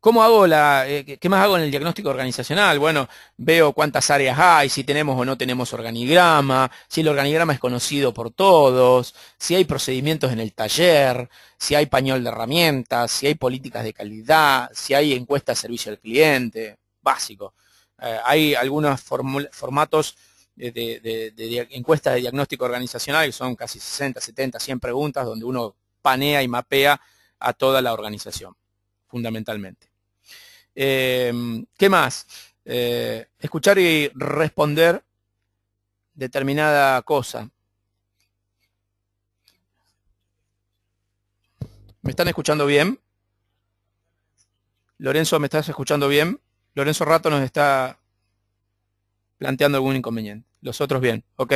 ¿Cómo hago la, eh, qué más hago en el diagnóstico organizacional? Bueno, veo cuántas áreas hay, si tenemos o no tenemos organigrama, si el organigrama es conocido por todos, si hay procedimientos en el taller, si hay pañol de herramientas, si hay políticas de calidad, si hay encuestas de servicio al cliente, básico. hay algunos formatos de, encuestas de diagnóstico organizacional, que son casi 60, 70, 100 preguntas, donde uno panea y mapea a toda la organización, fundamentalmente. Eh, ¿Qué más? Eh, escuchar y responder determinada cosa. ¿Me están escuchando bien? Lorenzo, ¿me estás escuchando bien? Lorenzo Rato nos está planteando algún inconveniente. Los otros bien, ok.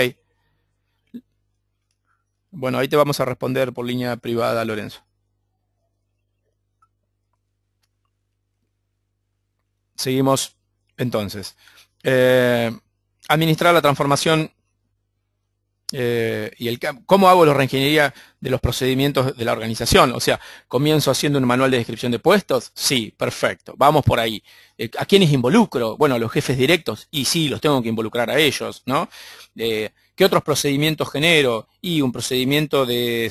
Bueno, ahí te vamos a responder por línea privada, Lorenzo. Seguimos entonces. Eh, administrar la transformación eh, y cómo hago la reingeniería de los procedimientos de la organización. O sea, comienzo haciendo un manual de descripción de puestos. Sí, perfecto. Vamos por ahí. Eh, ¿A quiénes involucro? Bueno, a los jefes directos. Y sí, los tengo que involucrar a ellos, ¿no? Eh, ¿Qué otros procedimientos genero? Y un procedimiento de,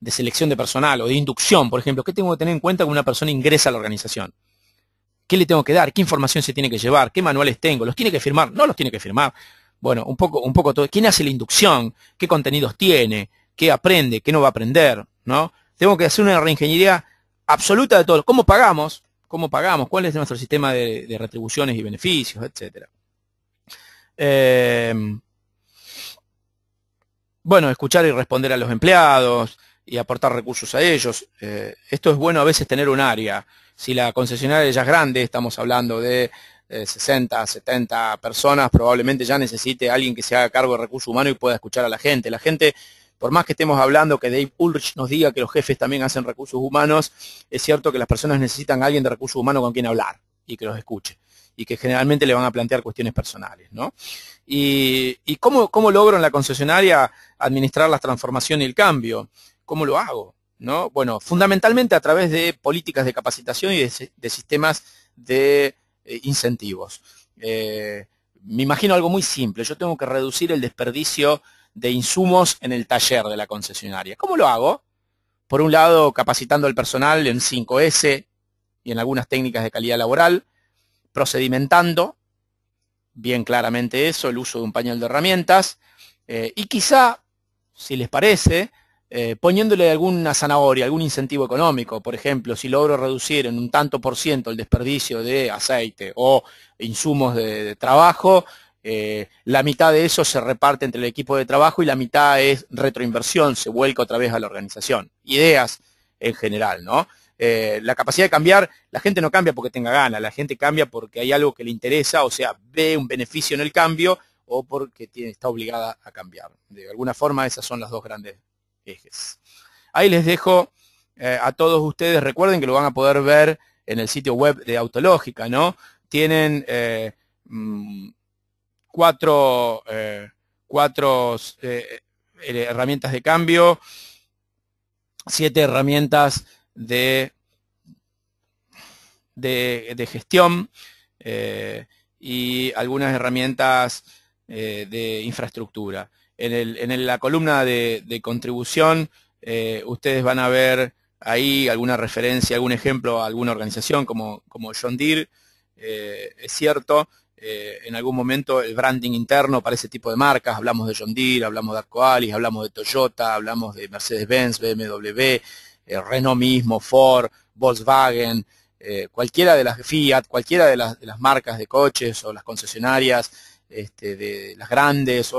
de selección de personal o de inducción, por ejemplo. ¿Qué tengo que tener en cuenta cuando una persona ingresa a la organización? ¿Qué le tengo que dar? ¿Qué información se tiene que llevar? ¿Qué manuales tengo? ¿Los tiene que firmar? No los tiene que firmar. Bueno, un poco, un poco todo. ¿Quién hace la inducción? ¿Qué contenidos tiene? ¿Qué aprende? ¿Qué no va a aprender? ¿No? Tengo que hacer una reingeniería absoluta de todo. ¿Cómo pagamos? ¿Cómo pagamos? ¿Cuál es nuestro sistema de, retribuciones y beneficios? Etcétera. Eh, bueno, escuchar y responder a los empleados y aportar recursos a ellos. Eh, esto es bueno a veces tener un área. Si la concesionaria ya es grande, estamos hablando de 60, eh, 70 personas, probablemente ya necesite alguien que se haga cargo de recursos humanos y pueda escuchar a la gente. La gente, por más que estemos hablando que Dave Ulrich nos diga que los jefes también hacen recursos humanos, es cierto que las personas necesitan a alguien de recursos humanos con quien hablar y que los escuche y que generalmente le van a plantear cuestiones personales. ¿no? ¿Y, cómo, cómo, logro en la concesionaria administrar la transformación y el cambio? ¿Cómo lo hago? ¿no? Bueno, fundamentalmente a través de políticas de capacitación y de sistemas de eh, incentivos. Eh, me imagino algo muy simple, yo tengo que reducir el desperdicio de insumos en el taller de la concesionaria. ¿Cómo lo hago? Por un lado, capacitando al personal en 5S y en algunas técnicas de calidad laboral, procedimentando bien claramente eso, el uso de un pañal de herramientas, eh, y quizá, si les parece, eh, poniéndole alguna zanahoria, algún incentivo económico, por ejemplo, si logro reducir en un tanto por ciento el desperdicio de aceite o insumos de, trabajo, eh, la mitad de eso se reparte entre el equipo de trabajo y la mitad es retroinversión, se vuelca otra vez a la organización. Ideas en general, ¿no? Eh, la capacidad de cambiar, la gente no cambia porque tenga ganas, la gente cambia porque hay algo que le interesa, o sea, ve un beneficio en el cambio o porque está obligada a cambiar. De alguna forma esas son las dos grandes Ahí les dejo eh, a todos ustedes, recuerden que lo van a poder ver en el sitio web de Autológica, ¿no? Tienen eh, mm, cuatro, eh, herramientas de cambio, siete herramientas de, de gestión y algunas herramientas de infraestructura en, la columna de, contribución eh, ustedes van a ver ahí alguna referencia, algún ejemplo a alguna organización como, John Deere. Eh, es cierto, eh, en algún momento el branding interno para ese tipo de marcas, hablamos de John Deere, hablamos de Arcoalis, hablamos de Toyota, hablamos de Mercedes-Benz, BMW, Renault mismo, Ford, Volkswagen, cualquiera de las Fiat, cualquiera de las marcas de coches o las concesionarias, este, de las grandes,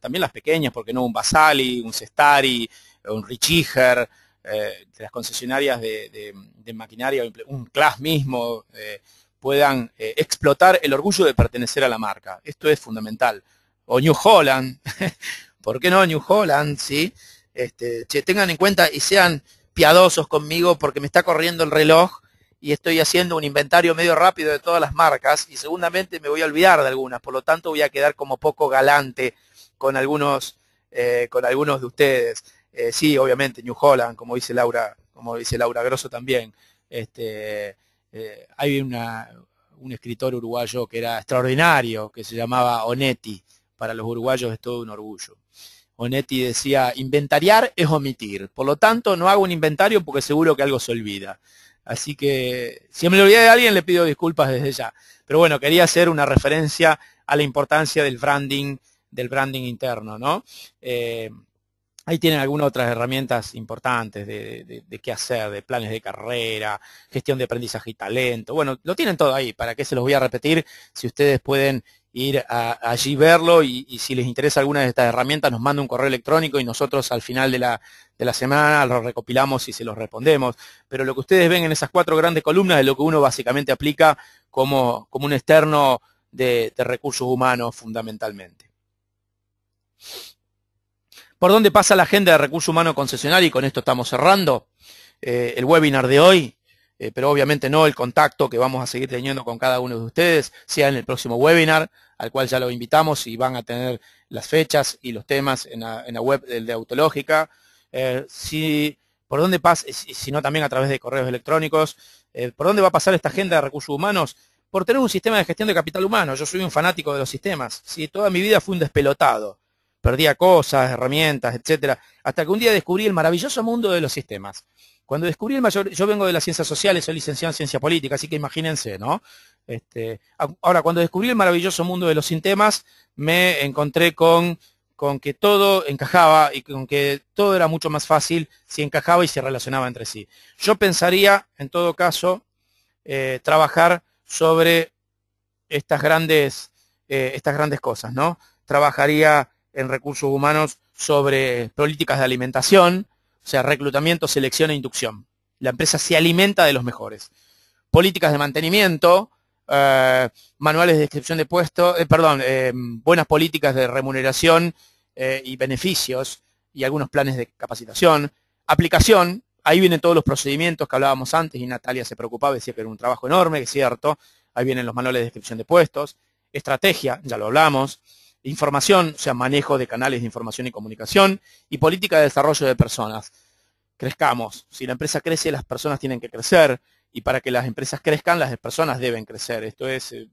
también las pequeñas, porque no, un Basali, un Cestari, un Richiger, eh, las concesionarias de, maquinaria, un class mismo, eh, puedan eh, explotar el orgullo de pertenecer a la marca. Esto es fundamental. O New Holland, ¿por qué no New Holland? ¿sí? Este, tengan en cuenta y sean piadosos conmigo porque me está corriendo el reloj y estoy haciendo un inventario medio rápido de todas las marcas y seguramente me voy a olvidar de algunas, por lo tanto voy a quedar como poco galante con algunos, eh, con algunos de ustedes. Eh, sí, obviamente, New Holland, como dice Laura, como dice Laura Grosso también. Este, eh, hay un escritor uruguayo que era extraordinario, que se llamaba Onetti. Para los uruguayos es todo un orgullo. Onetti decía, inventariar es omitir. Por lo tanto, no hago un inventario porque seguro que algo se olvida. Así que si me olvidé de alguien, le pido disculpas desde ya. Pero bueno, quería hacer una referencia a la importancia del branding, del branding interno, ¿no? Eh, ahí tienen algunas otras herramientas importantes de, de, qué hacer, de planes de carrera, gestión de aprendizaje y talento. Bueno, lo tienen todo ahí, ¿para qué se los voy a repetir? Si ustedes pueden ir a, allí verlo y, si les interesa alguna de estas herramientas nos manda un correo electrónico y nosotros al final de la, semana lo recopilamos y se los respondemos. Pero lo que ustedes ven en esas cuatro grandes columnas es lo que uno básicamente aplica como, un externo de, recursos humanos fundamentalmente. ¿Por dónde pasa la agenda de recursos humanos concesional? Y con esto estamos cerrando eh, el webinar de hoy. Eh, pero obviamente no el contacto que vamos a seguir teniendo con cada uno de ustedes, sea en el próximo webinar, al cual ya lo invitamos y van a tener las fechas y los temas en la, web de Autológica. Eh, si, ¿Por dónde pasa? no, también a través de correos electrónicos. Eh, ¿Por dónde va a pasar esta agenda de recursos humanos? Por tener un sistema de gestión de capital humano. Yo soy un fanático de los sistemas. Si toda mi vida fui un despelotado. Perdía cosas, herramientas, etcétera, hasta que un día descubrí el maravilloso mundo de los sistemas. Cuando descubrí el mayor, yo vengo de las ciencias sociales, soy licenciado en ciencia política, así que imagínense, ¿no? Este, ahora, cuando descubrí el maravilloso mundo de los sintemas, me encontré con, que todo encajaba y con que todo era mucho más fácil si encajaba y se relacionaba entre sí. Yo pensaría, en todo caso, eh, trabajar sobre estas grandes, eh, estas grandes cosas, ¿no? Trabajaría en recursos humanos sobre políticas de alimentación, o sea, reclutamiento, selección e inducción. La empresa se alimenta de los mejores. Políticas de mantenimiento, eh, manuales de descripción de puestos, eh, perdón, eh, buenas políticas de remuneración y beneficios y algunos planes de capacitación. Aplicación, ahí vienen todos los procedimientos que hablábamos antes y Natalia se preocupaba, decía que era un trabajo enorme, que es cierto. Ahí vienen los manuales de descripción de puestos. Estrategia, ya lo hablamos información, o sea, manejo de canales de información y comunicación, y política de desarrollo de personas. Crezcamos. Si la empresa crece, las personas tienen que crecer, y para que las empresas crezcan, las personas deben crecer. Esto es eh,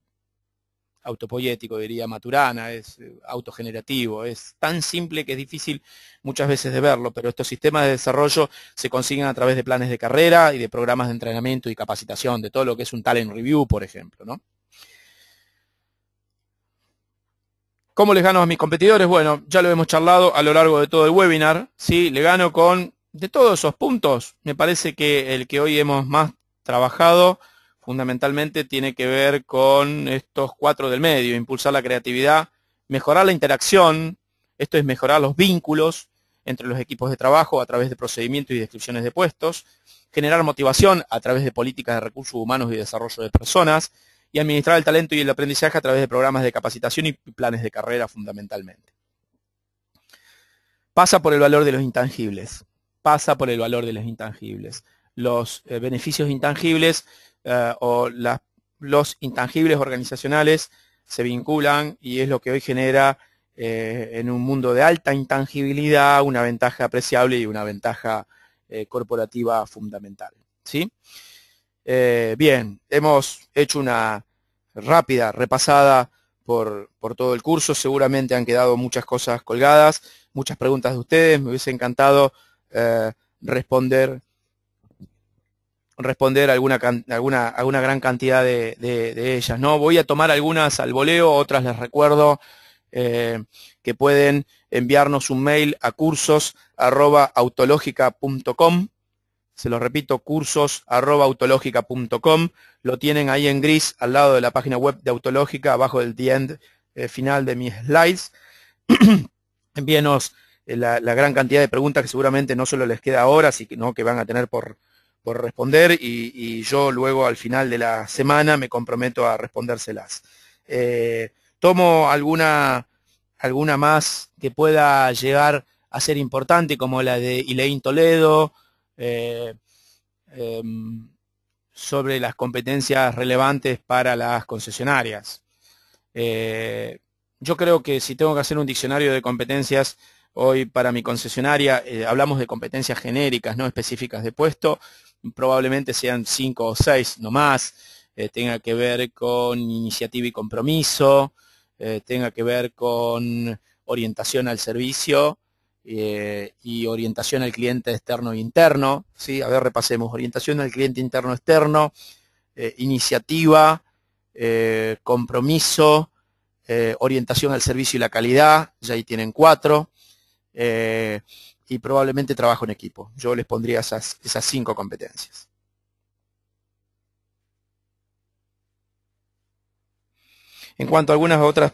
autopoético, diría Maturana, es eh, autogenerativo, es tan simple que es difícil muchas veces de verlo, pero estos sistemas de desarrollo se consiguen a través de planes de carrera y de programas de entrenamiento y capacitación, de todo lo que es un talent review, por ejemplo, ¿no? ¿Cómo les gano a mis competidores? Bueno, ya lo hemos charlado a lo largo de todo el webinar. ¿sí? Le gano con, de todos esos puntos, me parece que el que hoy hemos más trabajado fundamentalmente tiene que ver con estos cuatro del medio, impulsar la creatividad, mejorar la interacción, esto es mejorar los vínculos entre los equipos de trabajo a través de procedimientos y descripciones de puestos, generar motivación a través de políticas de recursos humanos y desarrollo de personas, y administrar el talento y el aprendizaje a través de programas de capacitación y planes de carrera fundamentalmente. Pasa por el valor de los intangibles, pasa por el valor de los intangibles. Los eh, beneficios intangibles eh, o los intangibles organizacionales se vinculan y es lo que hoy genera eh, en un mundo de alta intangibilidad una ventaja apreciable y una ventaja corporativa fundamental. ¿sí? Eh, bien, hemos hecho una rápida repasada por, todo el curso. Seguramente han quedado muchas cosas colgadas, muchas preguntas de ustedes. Me hubiese encantado eh, responder responder alguna, alguna, gran cantidad de, ellas. ¿no? Voy a tomar algunas al voleo, otras les recuerdo eh, que pueden enviarnos un mail a cursos.autológica.com se los repito, cursos lo tienen ahí en gris al lado de la página web de Autológica, abajo del eh, final de mis slides. Envíenos eh, la, gran cantidad de preguntas que seguramente no solo les queda ahora, sino que van a tener por, por responder y, yo luego al final de la semana me comprometo a respondérselas. Eh, tomo alguna, alguna más que pueda llegar a ser importante, como la de Ileín Toledo, eh, em, sobre las competencias relevantes para las concesionarias. Eh, yo creo que si tengo que hacer un diccionario de competencias hoy para mi concesionaria, eh, hablamos de competencias genéricas, no específicas de puesto, probablemente sean cinco o seis no más, tenga que ver con iniciativa y compromiso, tenga que ver con orientación al servicio, eh, y orientación al cliente externo e interno. ¿sí? A ver, repasemos. Orientación al cliente interno externo, eh, iniciativa, eh, compromiso, orientación al servicio y la calidad, ya ahí tienen cuatro, y probablemente trabajo en equipo. Yo les pondría esas, cinco competencias. En cuanto a algunas otras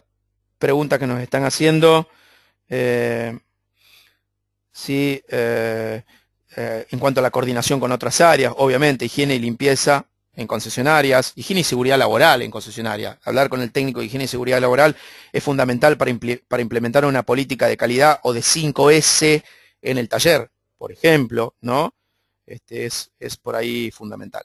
preguntas que nos están haciendo, ¿sí? Eh, eh, en cuanto a la coordinación con otras áreas, obviamente, higiene y limpieza en concesionarias, higiene y seguridad laboral en concesionarias. Hablar con el técnico de higiene y seguridad laboral es fundamental para, implementar una política de calidad o de 5S en el taller, por ejemplo, ¿no? Este es, es por ahí fundamental.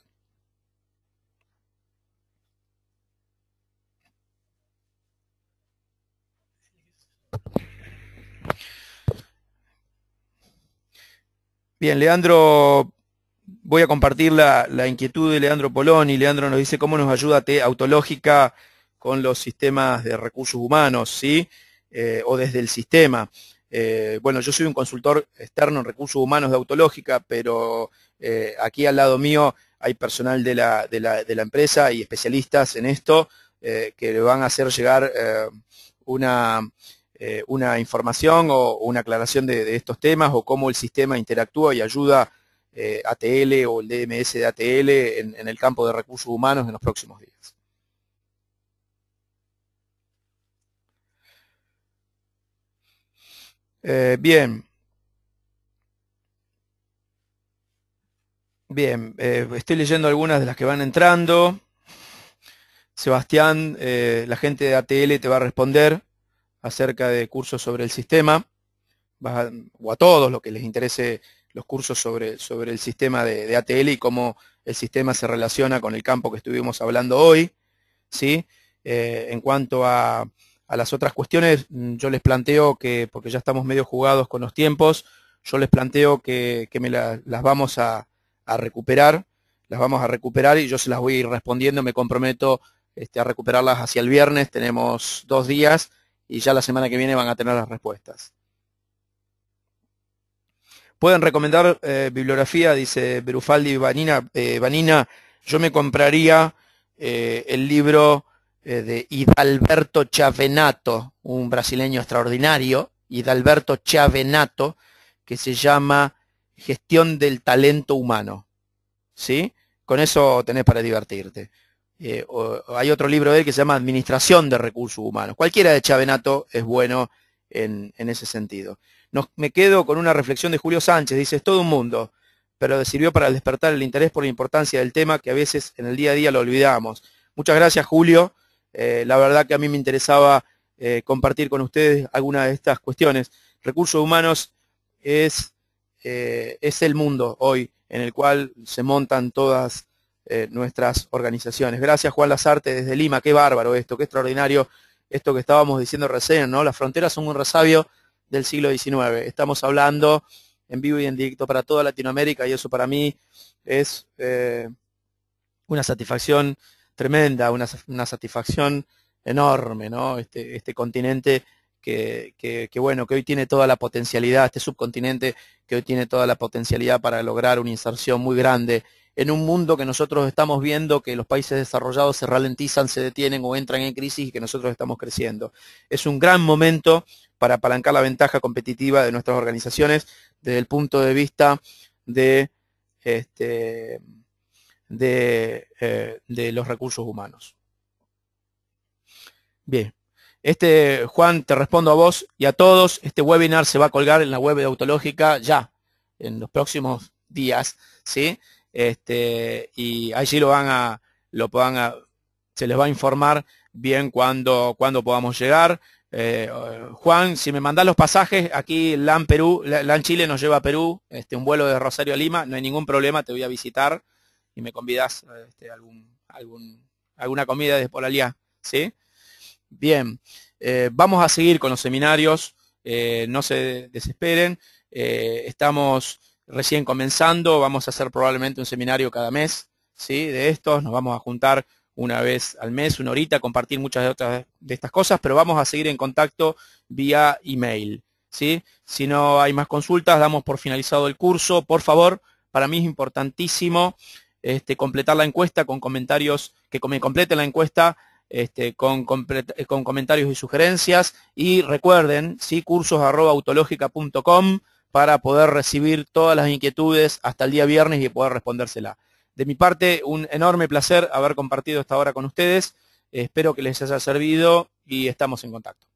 Bien, Leandro, voy a compartir la, inquietud de Leandro Polón y Leandro nos dice cómo nos ayuda T Autológica con los sistemas de recursos humanos, ¿sí? Eh, o desde el sistema. Eh, bueno, yo soy un consultor externo en recursos humanos de Autológica, pero eh, aquí al lado mío hay personal de la, de la empresa y especialistas en esto que le van a hacer llegar una eh, una información o, una aclaración de, estos temas o cómo el sistema interactúa y ayuda eh, ATL o el DMS de ATL en, el campo de recursos humanos en los próximos días. Eh, bien. Bien, estoy leyendo algunas de las que van entrando. Sebastián, la gente de ATL te va a responder acerca de cursos sobre el sistema, o a todos los que les interese los cursos sobre, sobre el sistema de, ATL y cómo el sistema se relaciona con el campo que estuvimos hablando hoy. ¿sí? Eh, en cuanto a, las otras cuestiones, yo les planteo que, porque ya estamos medio jugados con los tiempos, yo les planteo que, me las vamos a, recuperar, las vamos a recuperar y yo se las voy a ir respondiendo, me comprometo este, a recuperarlas hacia el viernes, tenemos dos días y ya la semana que viene van a tener las respuestas. Pueden recomendar eh, bibliografía, dice Berufaldi Vanina. Eh, Vanina, yo me compraría eh, el libro de Hidalberto Chavenato, un brasileño extraordinario, Hidalberto Chavenato, que se llama Gestión del Talento Humano. ¿Sí? Con eso tenés para divertirte. Eh, hay otro libro de él que se llama Administración de Recursos Humanos. Cualquiera de Chavenato es bueno en, ese sentido. me quedo con una reflexión de Julio Sánchez, dice, es todo un mundo, pero sirvió para despertar el interés por la importancia del tema que a veces en el día a día lo olvidamos. Muchas gracias, Julio. Eh, la verdad que a mí me interesaba eh, compartir con ustedes alguna de estas cuestiones. Recursos humanos es, es el mundo hoy en el cual se montan todas eh, nuestras organizaciones. Gracias Juan Lazarte desde Lima, qué bárbaro esto, qué extraordinario esto que estábamos diciendo recién, ¿no? Las fronteras son un resabio del siglo XIX. Estamos hablando en vivo y en directo para toda Latinoamérica y eso para mí es eh, una satisfacción tremenda, una, satisfacción enorme, ¿no? Este, este continente que, bueno, que hoy tiene toda la potencialidad, este subcontinente que hoy tiene toda la potencialidad para lograr una inserción muy grande en un mundo que nosotros estamos viendo que los países desarrollados se ralentizan, se detienen o entran en crisis y que nosotros estamos creciendo. Es un gran momento para apalancar la ventaja competitiva de nuestras organizaciones desde el punto de vista de, este, eh, los recursos humanos. Bien. Este, Juan, te respondo a vos y a todos. Este webinar se va a colgar en la web de Autológica ya, en los próximos días, ¿sí? Este, y allí lo van a, lo se les va a informar bien cuando, podamos llegar. Eh, Juan, si me mandás los pasajes, aquí LAN Perú, Chile nos lleva a Perú, este, un vuelo de Rosario a Lima, no hay ningún problema, te voy a visitar y me convidas este, algún, alguna comida de por ¿sí? Bien, eh, vamos a seguir con los seminarios, eh, no se desesperen, estamos recién comenzando, vamos a hacer probablemente un seminario cada mes, ¿sí? De estos, nos vamos a juntar una vez al mes, una horita, compartir muchas de otras de estas cosas, pero vamos a seguir en contacto vía email. ¿sí? Si no hay más consultas, damos por finalizado el curso. Por favor, para mí es importantísimo este, completar la encuesta con comentarios, que me completen la encuesta este, con, comentarios y sugerencias. Y recuerden, ¿sí? cursos.autológica.com para poder recibir todas las inquietudes hasta el día viernes y poder respondérsela. De mi parte, un enorme placer haber compartido esta hora con ustedes. Espero que les haya servido y estamos en contacto.